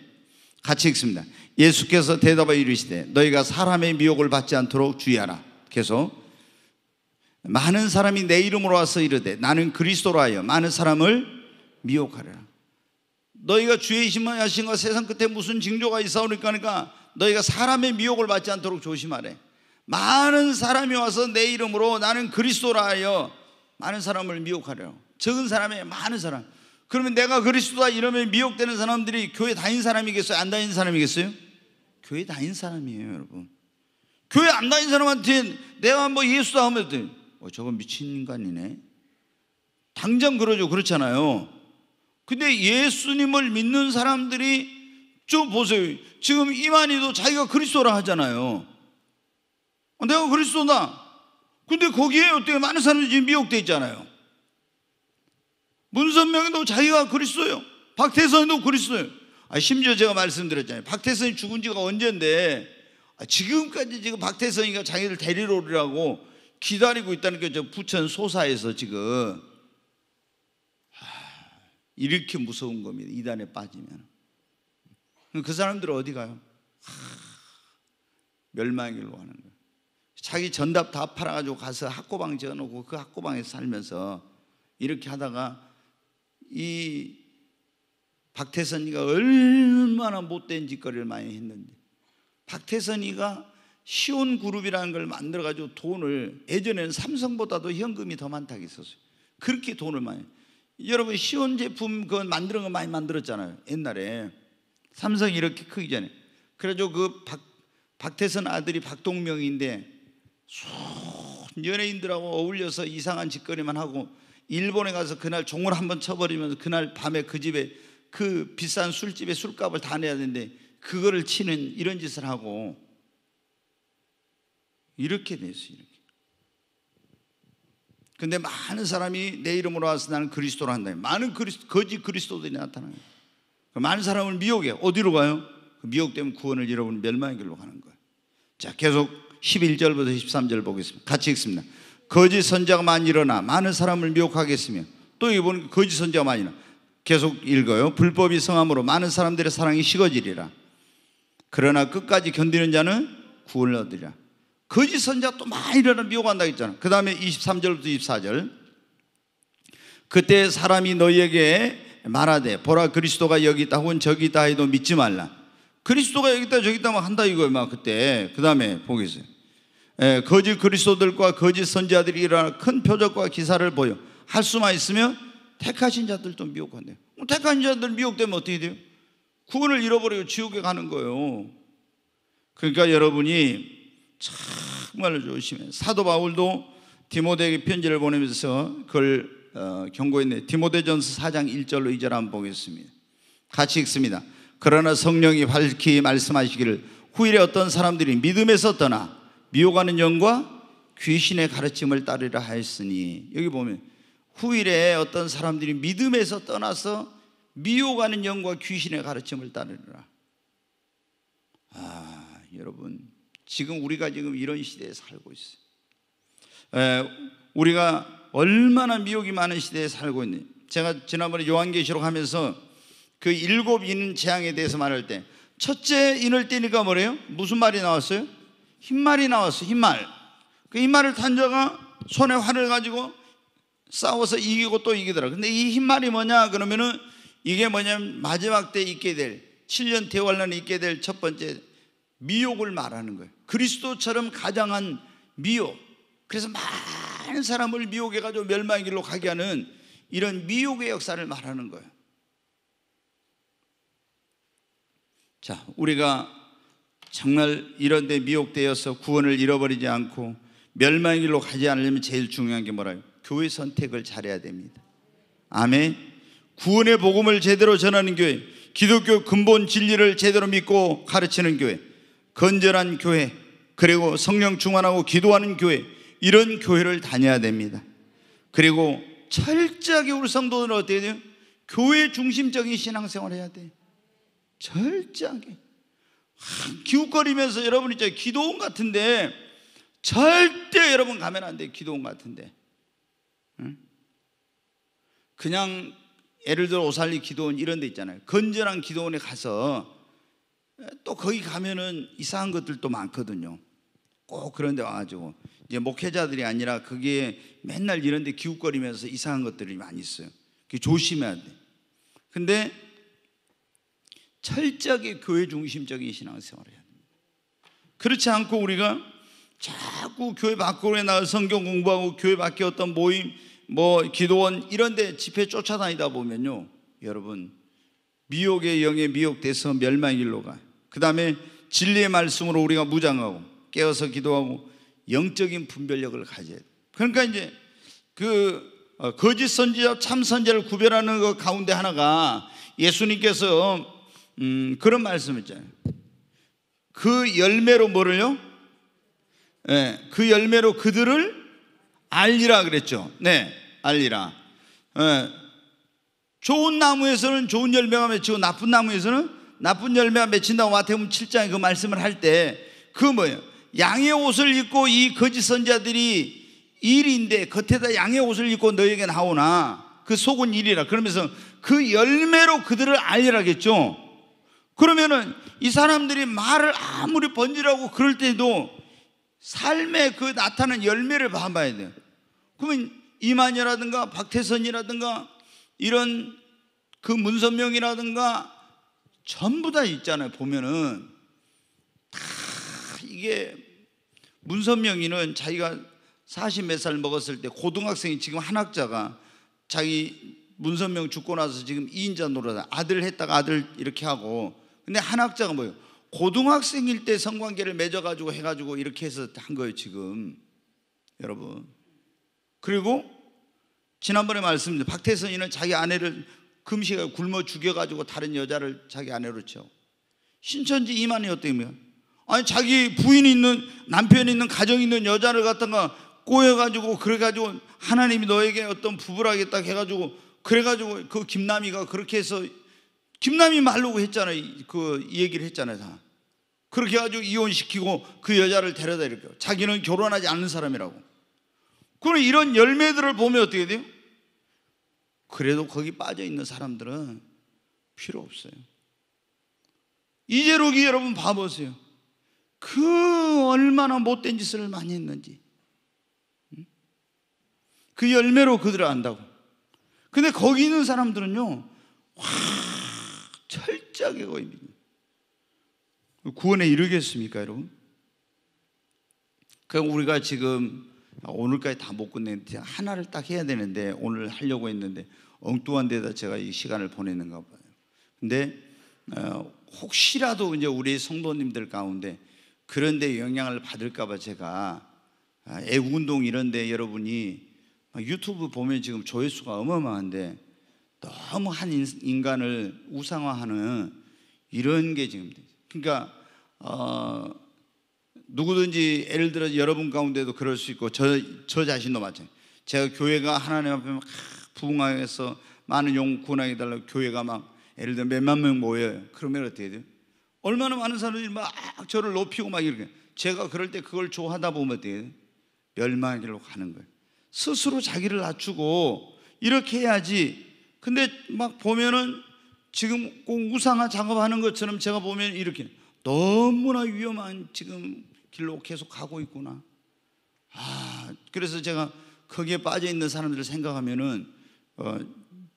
같이 읽습니다. 예수께서 대답하여 이르시되 너희가 사람의 미혹을 받지 않도록 주의하라. 계속 많은 사람이 내 이름으로 와서 이르되 나는 그리스도라 하여 많은 사람을 미혹하리라. 너희가 주의 심하신 것 세상 끝에 무슨 징조가 있사오 니까 그러니까 너희가 사람의 미혹을 받지 않도록 조심하래. 많은 사람이 와서 내 이름으로 나는 그리스도라 하여 많은 사람을 미혹하려. 적은 사람에 많은 사람. 그러면 내가 그리스도다 이러면 미혹되는 사람들이 교회 다닌 사람이겠어요? 안 다닌 사람이겠어요? 교회 다닌 사람이에요, 여러분. 교회 안 다닌 사람한테 내가 뭐 예수다 하면 돼. 어, 저건 미친 인간이네. 당장 그러죠. 그렇잖아요. 근데 예수님을 믿는 사람들이 좀 보세요. 지금 이만희도 자기가 그리스도라 하잖아요. 어, 내가 그리스도다. 근데 거기에 어떻게 많은 사람들이 지금 미혹돼 있잖아요. 문선명이도 자기가 그리스도요. 박태선이도 그리스도요. 아, 심지어 제가 말씀드렸잖아요. 박태선이 죽은 지가 언젠데 아, 지금까지 지금 박태선이가 자기를 데리러 오리라고 기다리고 있다는 게 저 부천 소사에서 지금 아, 이렇게 무서운 겁니다. 이단에 빠지면 그 사람들은 어디 가요? 멸망의 길로 가는 거예요. 자기 전답 다 팔아가지고 가서 학고방 지어놓고 그 학고방에서 살면서 이렇게 하다가 이 박태선이가 얼마나 못된 짓거리를 많이 했는데 박태선이가 시온 그룹이라는 걸 만들어가지고 돈을 예전에는 삼성보다도 현금이 더 많다고 했었어요. 그렇게 돈을 많이. 여러분 시온 제품 그 만드는 거 많이 만들었잖아요. 옛날에 삼성이 이렇게 크기 전에. 그래가지고 그 박, 박태선 아들이 박동명인데 연예인들하고 어울려서 이상한 짓거리만 하고 일본에 가서 그날 종을 한 번 쳐버리면서 그날 밤에 그 집에 그 비싼 술집에 술값을 다 내야 되는데 그거를 치는 이런 짓을 하고 이렇게 됐어요. 이렇게. 근데 많은 사람이 내 이름으로 와서 나는 그리스도로 한다. 많은 그리스도, 거짓 그리스도들이 나타나요. 많은 사람을 미혹해. 어디로 가요? 그 미혹되면 구원을 잃어버린 멸망의 길로 가는 거예요. 자, 계속 11절부터 13절 보겠습니다. 같이 읽습니다. 거짓 선자가 일어나 많은 사람을 미혹하겠으며 또 이번 거짓 선자가 일어나 계속 읽어요. 불법이 성함으로 많은 사람들의 사랑이 식어지리라. 그러나 끝까지 견디는 자는 구원을 얻으리라. 거짓 선자 또 많이 일어나 미혹한다 했잖아. 그 다음에 23절부터 24절. 그때 사람이 너희에게 말하되 보라 그리스도가 여기 있다 혹은 저기 있다 해도 믿지 말라. 그리스도가 여기 있다 저기 있다 막 한다 이거야 막 그때. 그 다음에 보겠어요. 예, 거짓 그리스도들과 거짓 선자들이 일어나 큰 표적과 기사를 보여 할 수만 있으면 택하신 자들도 미혹한대요. 택하신 자들 미혹되면 어떻게 돼요? 구원을 잃어버리고 지옥에 가는 거예요. 그러니까 여러분이 정말 조심해. 사도 바울도 디모데에게 편지를 보내면서 그걸 어, 경고했네. 디모데전서 4장 1절로 2절 한번 보겠습니다. 같이 읽습니다. 그러나 성령이 밝히 말씀하시기를 후일에 어떤 사람들이 믿음에서 떠나 미혹하는 영과 귀신의 가르침을 따르라 하였으니 여기 보면 후일에 어떤 사람들이 믿음에서 떠나서 미혹하는 영과 귀신의 가르침을 따르라. 아, 여러분 지금 우리가 지금 이런 시대에 살고 있어요. 에, 우리가 얼마나 미혹이 많은 시대에 살고 있는. 제가 지난번에 요한계시록 하면서 그 일곱 인 재앙에 대해서 말할 때 첫째 인을 떼니까 뭐래요? 무슨 말이 나왔어요? 흰말이 나왔어 흰말 그 흰말을 탄 자가 손에 활을 가지고 싸워서 이기고 또 이기더라 근데 이 흰말이 뭐냐 그러면은 이게 뭐냐면 마지막 때 있게 될 7년 대월란에 있게 될 첫 번째 미혹을 말하는 거예요 그리스도처럼 가장한 미혹 그래서 많은 사람을 미혹해가지고 멸망의 길로 가게 하는 이런 미혹의 역사를 말하는 거예요 자, 우리가 정말 이런 데 미혹되어서 구원을 잃어버리지 않고 멸망의 길로 가지 않으려면 제일 중요한 게 뭐라요? 교회 선택을 잘해야 됩니다. 아멘. 구원의 복음을 제대로 전하는 교회, 기독교 근본 진리를 제대로 믿고 가르치는 교회, 건전한 교회, 그리고 성령 충만하고 기도하는 교회, 이런 교회를 다녀야 됩니다. 그리고 철저하게 우리 성도들은 어때야 돼요? 교회 중심적인 신앙생활 해야 돼 철저하게. 기웃거리면서 여러분 이죠 기도원 같은데 절대 여러분 가면 안돼 기도원 같은데 그냥 예를 들어 오살리 기도원 이런 데 있잖아요 건전한 기도원에 가서 또 거기 가면은 이상한 것들도 많거든요 꼭 그런 데 와가지고 이제 목회자들이 아니라 그게 맨날 이런 데 기웃거리면서 이상한 것들이 많이 있어요 조심해야 돼 근데 철저하게 교회 중심적인 신앙생활을 해야 됩니다. 그렇지 않고 우리가 자꾸 교회 밖으로 나가 성경 공부하고 교회 밖에 어떤 모임, 뭐 기도원 이런 데 집회 쫓아다니다 보면요. 여러분 미혹의 영에 미혹돼서 멸망 길로 가 그다음에 진리의 말씀으로 우리가 무장하고 깨어서 기도하고 영적인 분별력을 가져야 돼 그러니까 이제 그 어, 거짓 선지자 참 선지자를 구별하는 것 가운데 하나가 예수님께서 음, 그런 말씀 있잖아요. 그 열매로 뭐를요? 네, 그 열매로 그들을 알리라 그랬죠. 네, 알리라. 네, 좋은 나무에서는 좋은 열매가 맺히고 나쁜 나무에서는 나쁜 열매가 맺힌다고 마태음 7장에 그 말씀을 할 때 그 뭐예요? 양의 옷을 입고 이 거짓 선자들이 일인데 겉에다 양의 옷을 입고 너에게 나오나 그 속은 일이라 그러면서 그 열매로 그들을 알리라겠죠. 그러면은 이 사람들이 말을 아무리 번지라고 그럴 때도 삶에그 나타난 열매를 봐봐야 돼요. 그러면 이만희라든가 박태선이라든가 이런 그 문선명이라든가 전부 다 있잖아요. 보면은 다 이게 문선명이는 자기가 40몇 살 먹었을 때 고등학생이 지금 한 학자가 자기 문선명 죽고 나서 지금 이인자 노릇 아들 했다가 아들 이렇게 하고 근데 한 학자가 뭐예요? 고등학생일 때 성관계를 맺어가지고 해가지고 이렇게 해서 한 거예요, 지금. 여러분. 그리고 지난번에 말씀드린 박태선이는 자기 아내를 금식에 굶어 죽여가지고 다른 여자를 자기 아내로 쳐. 신천지 이만희 어떻게 아니, 자기 부인이 있는, 남편이 있는, 가정 이 있는 여자를 갖다가 꼬여가지고, 그래가지고 하나님이 너에게 어떤 부부라겠다 해가지고, 그래가지고 그 김남이가 그렇게 해서 김남이 말로 했잖아요. 그 얘기를 했잖아요. 다. 그렇게 해가지고 이혼시키고 그 여자를 데려다 이렇게 자기는 결혼하지 않는 사람이라고. 그럼 이런 열매들을 보면 어떻게 돼요? 그래도 거기 빠져 있는 사람들은 필요 없어요. 이제록이 여러분 봐보세요. 그 얼마나 못된 짓을 많이 했는지. 그 열매로 그들을 안다고. 근데 거기 있는 사람들은요, 와, 철저하게 거입니다. 구원에 이르겠습니까, 여러분? 그럼 우리가 지금 오늘까지 다 못 끝냈는데 하나를 딱 해야 되는데 오늘 하려고 했는데 엉뚱한 데다 제가 이 시간을 보내는가 봐요. 근데 어, 혹시라도 이제 우리 성도님들 가운데 그런데 영향을 받을까봐 제가 아, 애국운동 이런데 여러분이 유튜브 보면 지금 조회수가 어마어마한데 너무 한 인간을 우상화하는 이런 게 지금 그러니까 어, 누구든지 예를 들어 여러분 가운데도 그럴 수 있고 저, 저 자신도 마찬가지 제가 교회가 하나님 앞에 막 부흥하여서 많은 용 구원하게 달라고 교회가 막 예를 들어 몇만 명 모여요 그러면 어떻게 돼요? 얼마나 많은 사람들이 막 저를 높이고 막 이렇게 제가 그럴 때 그걸 좋아하다 보면 어떻게 돼요? 멸망의 길로 가는 거예요 스스로 자기를 낮추고 이렇게 해야지 근데 막 보면은 지금 꼭 우상화 작업하는 것처럼 제가 보면 이렇게 너무나 위험한 지금 길로 계속 가고 있구나. 아, 그래서 제가 거기에 빠져 있는 사람들을 생각하면은 어,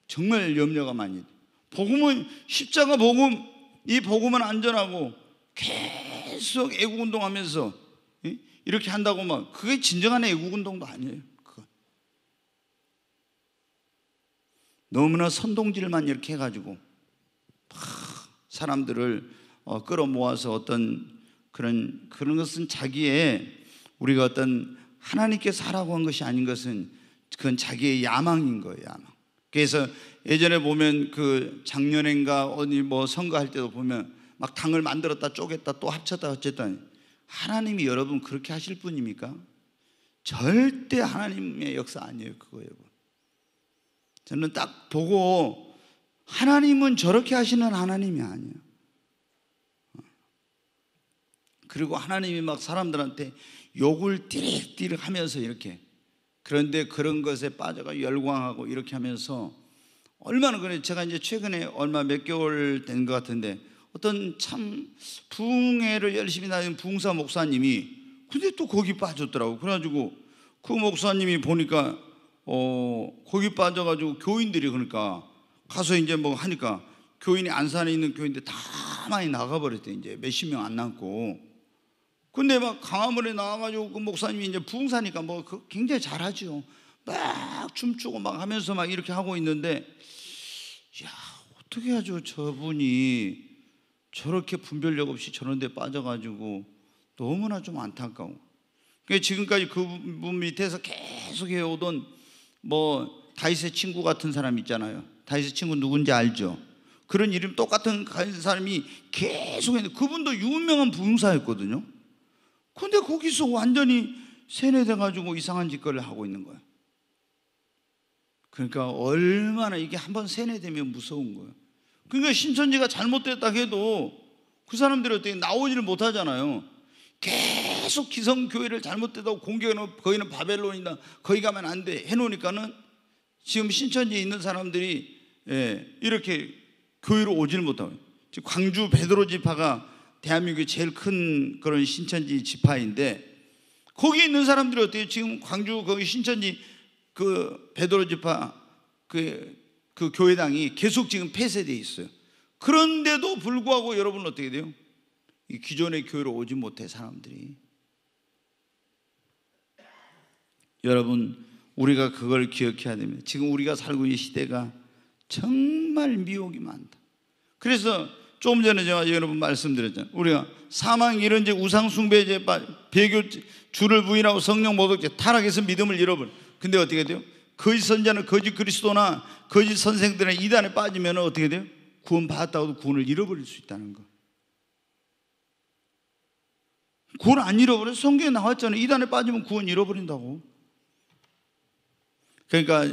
정말 염려가 많이 돼. 복음은 십자가 복음 이 복음은 안전하고 계속 애국 운동하면서 이렇게 한다고 막 그게 진정한 애국 운동도 아니에요. 너무나 선동질만 이렇게 해가지고 사람들을 어, 끌어모아서 어떤 그런 그런 것은 자기의 우리가 어떤 하나님께 사라고 한 것이 아닌 것은 그건 자기의 야망인 거예요 야망. 그래서 예전에 보면 그 작년엔가 어디 뭐 선거할 때도 보면 막 당을 만들었다 쪼갰다 또 합쳤다 어쨌든 하나님이 여러분 그렇게 하실 분입니까? 절대 하나님의 역사 아니에요 그거예요. 저는 딱 보고 하나님은 저렇게 하시는 하나님이 아니에요. 그리고 하나님이 막 사람들한테 욕을 띠릭띠릭 하면서 이렇게 그런데 그런 것에 빠져가 열광하고 이렇게 하면서 얼마나 그래 제가 이제 최근에 얼마 몇 개월 된 것 같은데 어떤 참 부흥회를 열심히 다니는 부흥사 목사님이 근데 또 거기 빠졌더라고 그래가지고 그 목사님이 보니까 어, 거기 빠져가지고 교인들이 그러니까 가서 이제 뭐 하니까 교인이 안산에 있는 교인들 다 많이 나가버렸대 이제 몇 십 명 안 남고 근데 막 강화문에 나와가지고 그 목사님이 이제 부흥사니까 뭐그 굉장히 잘하죠 막 춤추고 막 하면서 막 이렇게 하고 있는데 야 어떻게 하죠 저분이 저렇게 분별력 없이 저런 데 빠져가지고 너무나 좀 안타까워 그 지금까지 그분 밑에서 계속 해오던 뭐 다윗의 친구 같은 사람 있잖아요. 다윗의 친구 누군지 알죠? 그런 이름 똑같은 사람이 계속 했는데 그분도 유명한 부흥사였거든요. 근데 거기서 완전히 세뇌돼 가지고 이상한 짓거리를 하고 있는 거예요. 그러니까 얼마나 이게 한 번 세뇌되면 무서운 거예요. 그러니까 신천지가 잘못됐다 해도 그 사람들이 어떻게 나오지를 못하잖아요. 계속 계속 기성교회를 잘못되다고 공격해놓고 거기는 바벨론이다. 거기 가면 안 돼. 해놓으니까는 지금 신천지에 있는 사람들이 예, 이렇게 교회로 오지를 못하고 광주 베드로 지파가 대한민국의 제일 큰 그런 신천지 지파인데 거기 있는 사람들이 어때요? 지금 광주 거기 신천지 그 베드로 지파 그, 그 교회당이 계속 지금 폐쇄돼 있어요. 그런데도 불구하고 여러분 어떻게 돼요? 기존의 교회로 오지 못해 사람들이 여러분 우리가 그걸 기억해야 됩니다. 지금 우리가 살고 있는 시대가 정말 미혹이 많다. 그래서 조금 전에 제가 여러분 말씀드렸잖아요. 우리가 사망 이런 우상 숭배제 배교 주를 부인하고 성령 모독죄 타락해서 믿음을 잃어버려. 근데 어떻게 돼요? 거짓 선자는 거짓 그리스도나 거짓 선생들의 이단에 빠지면 어떻게 돼요? 구원 받았다고도 구원을 잃어버릴 수 있다는 거. 구원 안 잃어버려. 성경에 나왔잖아요. 이단에 빠지면 구원 잃어버린다고. 그러니까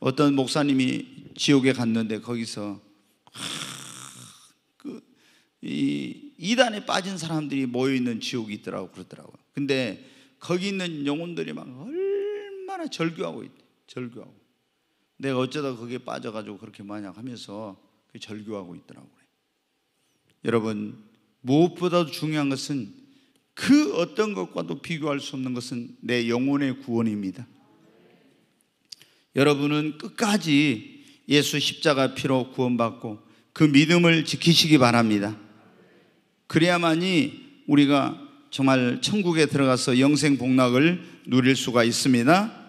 어떤 목사님이 지옥에 갔는데 거기서 하, 그, 이 이단에 빠진 사람들이 모여 있는 지옥이 있더라고 그러더라고요. 근데 거기 있는 영혼들이 막 얼마나 절규하고 있대. 절규하고. 내가 어쩌다 거기에 빠져가지고 그렇게 만약 하면서 그 절규하고 있더라고 여러분 무엇보다도 중요한 것은 그 어떤 것과도 비교할 수 없는 것은 내 영혼의 구원입니다. 여러분은 끝까지 예수 십자가 피로 구원받고 그 믿음을 지키시기 바랍니다. 그래야만이 우리가 정말 천국에 들어가서 영생 복락을 누릴 수가 있습니다.